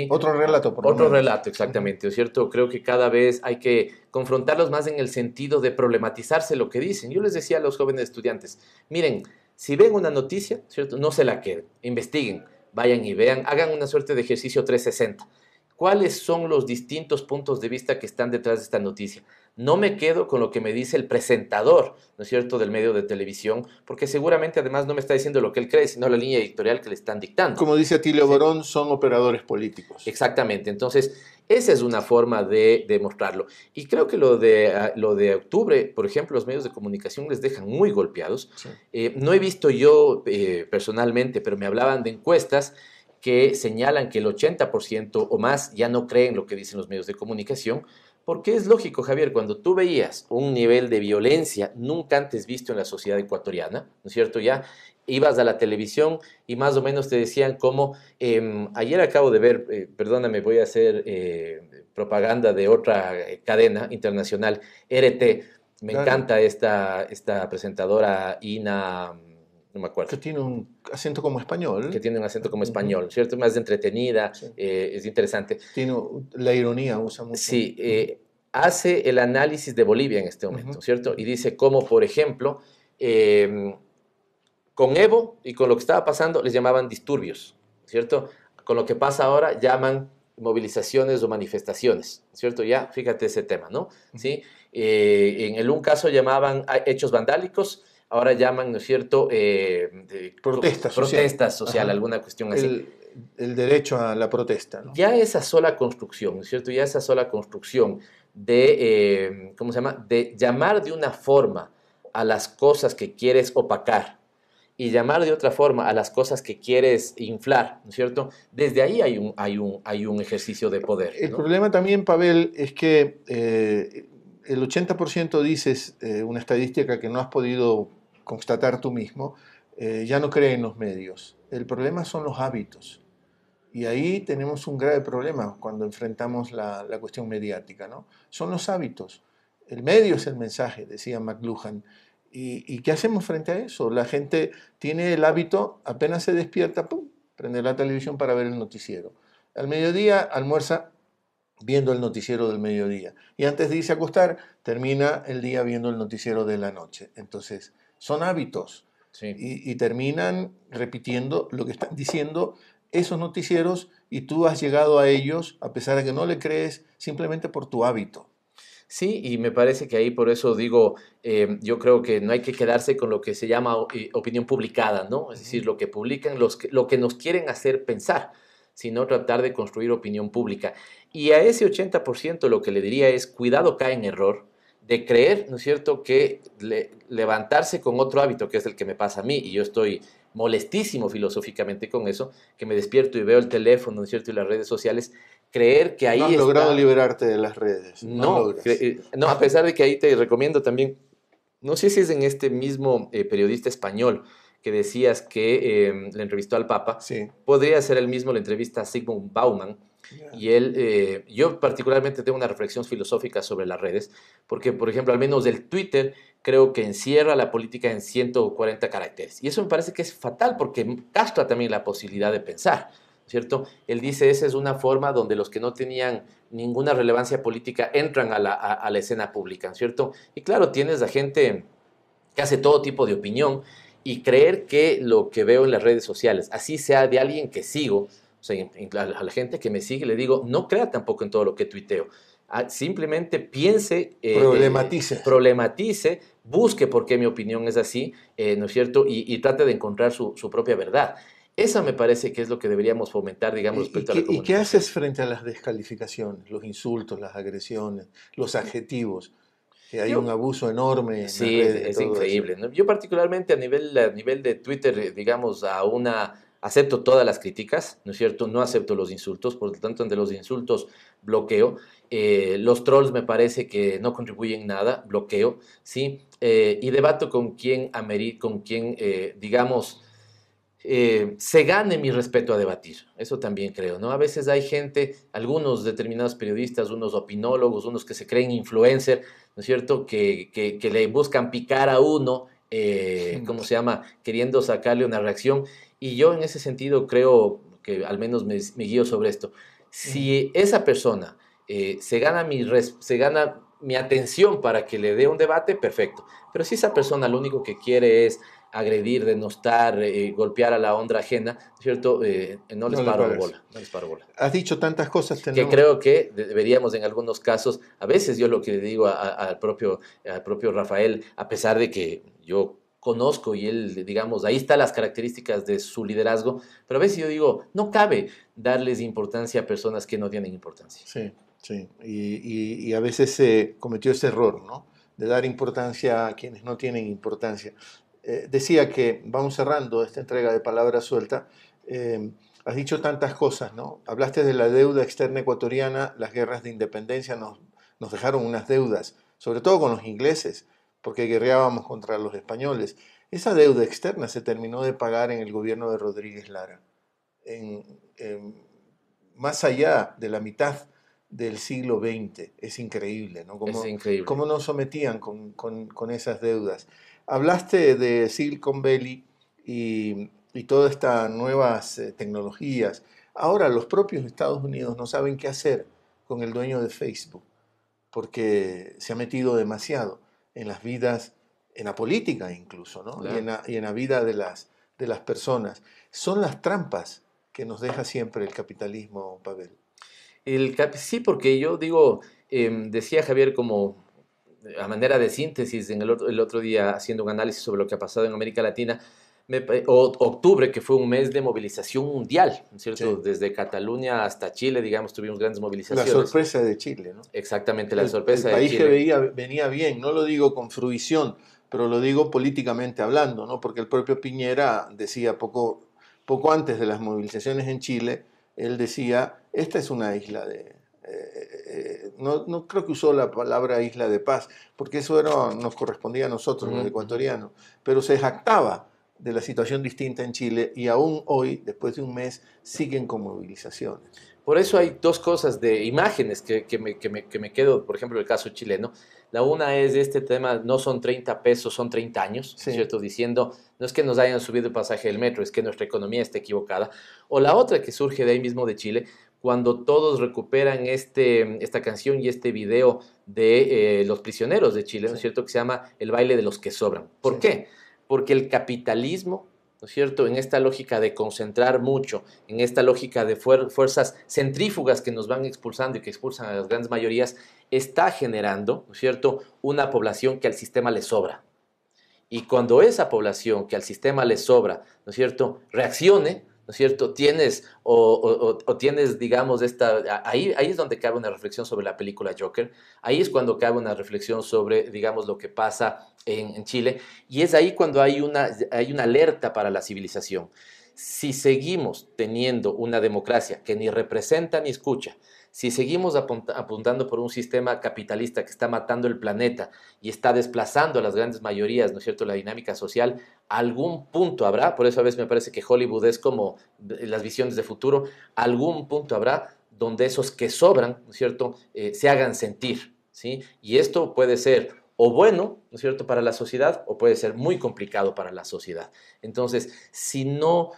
Otro relato, por Otro relato, exactamente. ¿Es cierto? Creo que cada vez hay que confrontarlos más en el sentido de problematizarse lo que dicen. Yo les decía a los jóvenes estudiantes, miren, si ven una noticia, No se la queden, investiguen, vayan y vean, hagan una suerte de ejercicio 360. ¿Cuáles son los distintos puntos de vista que están detrás de esta noticia? no me quedo con lo que me dice el presentador, ¿no es cierto?, del medio de televisión, porque seguramente además no me está diciendo lo que él cree, sino la línea editorial que le están dictando. Como dice Atilio Borón, son operadores políticos. Exactamente, entonces esa es una forma de demostrarlo. Y creo que lo de, ah, lo de octubre, por ejemplo, los medios de comunicación les dejan muy golpeados. Eh, no he visto yo eh, personalmente, pero me hablaban de encuestas que señalan que el 80% o más ya no creen lo que dicen los medios de comunicación, porque es lógico, Javier, cuando tú veías un nivel de violencia nunca antes visto en la sociedad ecuatoriana, ¿no es cierto? Ya ibas a la televisión y más o menos te decían cómo... Em, ayer acabo de ver, eh, perdóname, voy a hacer eh, propaganda de otra eh, cadena internacional, e RT, me encanta esta, esta presentadora Ina no me acuerdo. Que tiene un acento como español. Que tiene un acento como español, ¿cierto? Más entretenida, eh, es interesante. Tiene la ironía, usa mucho. Sí, eh, hace el análisis de Bolivia en este momento, ¿cierto? Y dice cómo, por ejemplo, em, con Evo y con lo que estaba pasando les llamaban disturbios, ¿cierto? Con lo que pasa ahora llaman movilizaciones o manifestaciones, ¿cierto? Ya, fíjate ese tema, ¿no? ¿Sí? Eh, en el un caso llamaban hechos vandálicos ahora llaman, ¿no es cierto? Eh, protesta social. Protesta social, alguna cuestión así. El, derecho a la protesta. Ya esa sola construcción, ¿no es cierto? Ya esa sola construcción de, eh, ¿cómo se llama? De llamar de una forma a las cosas que quieres opacar y llamar de otra forma a las cosas que quieres inflar, ¿no es cierto? Desde ahí hay un, hay un, hay un ejercicio de poder. El problema también, Pavel, es que eh, el 80% dices eh, una estadística que no has podido constatar tú mismo, eh, ya no cree en los medios. El problema son los hábitos. Y ahí tenemos un grave problema cuando enfrentamos la, cuestión mediática. ¿no? Son los hábitos. El medio es el mensaje, decía McLuhan. ¿Y, ¿Y, qué hacemos frente a eso? La gente tiene el hábito, apenas se despierta, ¡pum!, prende la televisión para ver el noticiero. Al mediodía almuerza viendo el noticiero del mediodía. Y antes de irse a acostar, termina el día viendo el noticiero de la noche. Entonces, son hábitos. Y, terminan repitiendo lo que están diciendo esos noticieros y tú has llegado a ellos a pesar de que no le crees simplemente por tu hábito. Sí, y me parece que ahí por eso digo, eh, yo creo que no hay que quedarse con lo que se llama eh, opinión publicada, ¿no? Es decir, lo que publican, los que, lo que nos quieren hacer pensar, sino tratar de construir opinión pública. Y a ese 80% lo que le diría es, cuidado cae en error, de creer, ¿no es cierto?, que levantarse con otro hábito, que es el que me pasa a mí, y yo estoy molestísimo filosóficamente con eso, que me despierto y veo el teléfono, ¿no es cierto?, y las redes sociales, creer que ahí... No has logrado liberarte de las redes. Eh, no, a pesar de que ahí te recomiendo también, no sé si es en este mismo eh, periodista español que decías que em, le entrevistó al Papa, podría ser el mismo la entrevista a Sigmund Bauman, y él, eh, yo particularmente tengo una reflexión filosófica sobre las redes, porque por ejemplo, al menos el Twitter creo que encierra la política en 140 caracteres. Y eso me parece que es fatal porque castra también la posibilidad de pensar. ¿Cierto? Él dice, esa es una forma donde los que no tenían ninguna relevancia política entran a la, a la escena pública, ¿cierto? Y claro, tienes a gente que hace todo tipo de opinión y creer que lo que veo en las redes sociales, así sea de alguien que sigo, o sea, a la gente que me sigue le digo, no crea tampoco en todo lo que tuiteo. Ah, simplemente piense, eh, problematice. Eh, problematice, busque por qué mi opinión es así, eh, ¿no es cierto? Y, trate de encontrar su, propia verdad. Esa me parece que es lo que deberíamos fomentar, digamos, eh, respecto a la ¿Y qué haces frente a las descalificaciones, los insultos, las agresiones, los adjetivos? Que hay un abuso enorme. sí, en redes, es, es increíble. Yo particularmente a nivel, a nivel de Twitter, digamos, a una acepto todas las críticas, ¿no es cierto? No acepto los insultos, por lo tanto, ante los insultos bloqueo. Eh, los trolls me parece que no contribuyen nada, bloqueo, ¿sí? Eh, y debato con quien, con quien eh, digamos, se gane mi respeto a debatir. Eso también creo, ¿no? A veces hay gente, algunos determinados periodistas, unos opinólogos, unos que se creen influencer, ¿no es cierto?, que, que le buscan picar a uno, ¿cómo se llama?, queriendo sacarle una reacción y yo en ese sentido creo que al menos me, guío sobre esto. Si esa persona eh, se, gana mi se gana mi atención para que le dé un debate, perfecto. Pero si esa persona lo único que quiere es agredir, denostar, eh, golpear a la onda ajena, ¿cierto? Eh, no les paro bola, no les paro bola. Has dicho tantas cosas. Que creo que deberíamos en algunos casos, a veces yo lo que le digo al, propio, al propio Rafael, a pesar de que yo conozco y él, digamos, ahí están las características de su liderazgo, pero a veces yo digo, no cabe darles importancia a personas que no tienen importancia. Sí, sí, y, a veces se eh, cometió ese error, ¿no? De dar importancia a quienes no tienen importancia. Eh, decía que vamos cerrando esta entrega de palabra suelta. Eh, has dicho tantas cosas, ¿no? Hablaste de la deuda externa ecuatoriana, las guerras de independencia nos, nos dejaron unas deudas, sobre todo con los ingleses porque guerreábamos contra los españoles. Esa deuda externa se terminó de pagar en el gobierno de Rodríguez Lara. Em, más allá de la mitad del siglo XX. Es increíble, ¿no? Cómo, es increíble. cómo nos sometían con, esas deudas. Hablaste de Silicon Valley y, y todas estas nuevas eh, tecnologías. Ahora los propios Estados Unidos no saben qué hacer con el dueño de Facebook porque se ha metido demasiado en las vidas, en la política incluso, Y, en la, vida de las, de las personas. Son las trampas que nos deja siempre el capitalismo, Pavel. El sí, porque yo digo, em, decía Javier como eh, a manera de síntesis en el otro día haciendo un análisis sobre lo que ha pasado en América Latina, octubre, que fue un mes de movilización mundial, ¿cierto? Desde Cataluña hasta Chile, digamos, tuvimos grandes movilizaciones. La sorpresa de Chile, ¿no? Exactamente, la sorpresa de Chile. país que venía bien, no lo digo con fruición, pero lo digo políticamente hablando, ¿no? Porque el propio Piñera decía poco, poco antes de las movilizaciones en Chile, él decía, esta es una isla de... Eh, eh, eh, no, creo que usó la palabra isla de paz, porque eso nos correspondía a nosotros, los ecuatorianos, pero se jactaba de la situación distinta en Chile y aún hoy, después de un mes, siguen con movilizaciones. Por eso hay dos cosas de imágenes que, me, quedo, por ejemplo, el caso chileno. La una es este tema, no son 30 pesos, son 30 años, ¿cierto? Diciendo, no es que nos hayan subido el pasaje del metro, es que nuestra economía está equivocada. O la otra que surge de ahí mismo de Chile, cuando todos recuperan este, esta canción y este video de eh, los prisioneros de Chile, ¿no cierto? Que se llama El baile de los que sobran. ¿Por qué? porque el capitalismo, ¿no es cierto?, en esta lógica de concentrar mucho, en esta lógica de fuerzas centrífugas que nos van expulsando y que expulsan a las grandes mayorías, está generando, ¿no es cierto?, una población que al sistema le sobra. Y cuando esa población que al sistema le sobra, ¿no es cierto?, reaccione, ¿no es cierto? Tienes, o, tienes, digamos, esta, ahí, es donde cabe una reflexión sobre la película Joker, ahí es cuando cabe una reflexión sobre, digamos, lo que pasa en, Chile, y es ahí cuando hay hay una alerta para la civilización. Si seguimos teniendo una democracia que ni representa ni escucha, si seguimos apuntando por un sistema capitalista que está matando el planeta y está desplazando a las grandes mayorías, ¿no es cierto?, la dinámica social, algún punto habrá, por eso a veces me parece que Hollywood es como eh, las visiones de futuro, algún punto habrá donde esos que sobran, ¿no es cierto?, eh, se hagan sentir, ¿sí? Y esto puede ser o bueno, ¿no es cierto?, para la sociedad o puede ser muy complicado para la sociedad. Entonces, si no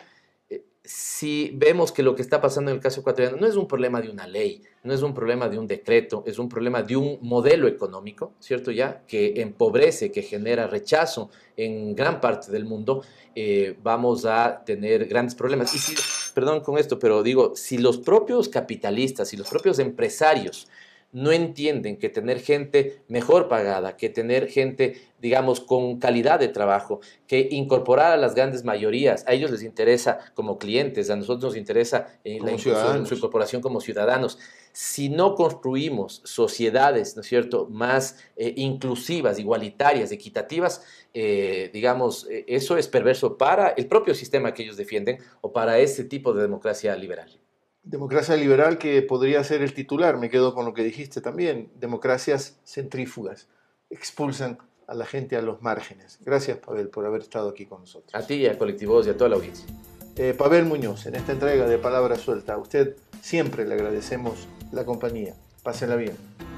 si vemos que lo que está pasando en el caso ecuatoriano no es un problema de una ley, no es un problema de un decreto, es un problema de un modelo económico, ¿cierto? Ya que empobrece, que genera rechazo en gran parte del mundo, eh, vamos a tener grandes problemas. Y si, perdón con esto, pero digo, si los propios capitalistas, y los propios empresarios, no entienden que tener gente mejor pagada, que tener gente, digamos, con calidad de trabajo, que incorporar a las grandes mayorías, a ellos les interesa como clientes, a nosotros nos interesa eh, la su incorporación como ciudadanos. Si no construimos sociedades, ¿no es cierto?, más eh, inclusivas, igualitarias, equitativas, eh, digamos, eso es perverso para el propio sistema que ellos defienden o para este tipo de democracia liberal. Democracia liberal que podría ser el titular, me quedo con lo que dijiste también. Democracias centrífugas expulsan a la gente a los márgenes. Gracias, Pavel, por haber estado aquí con nosotros. A ti y a Colectivos y a toda la audiencia. Eh, Pavel Muñoz, en esta entrega de Palabra Suelta, a usted siempre le agradecemos la compañía. Pásenla bien.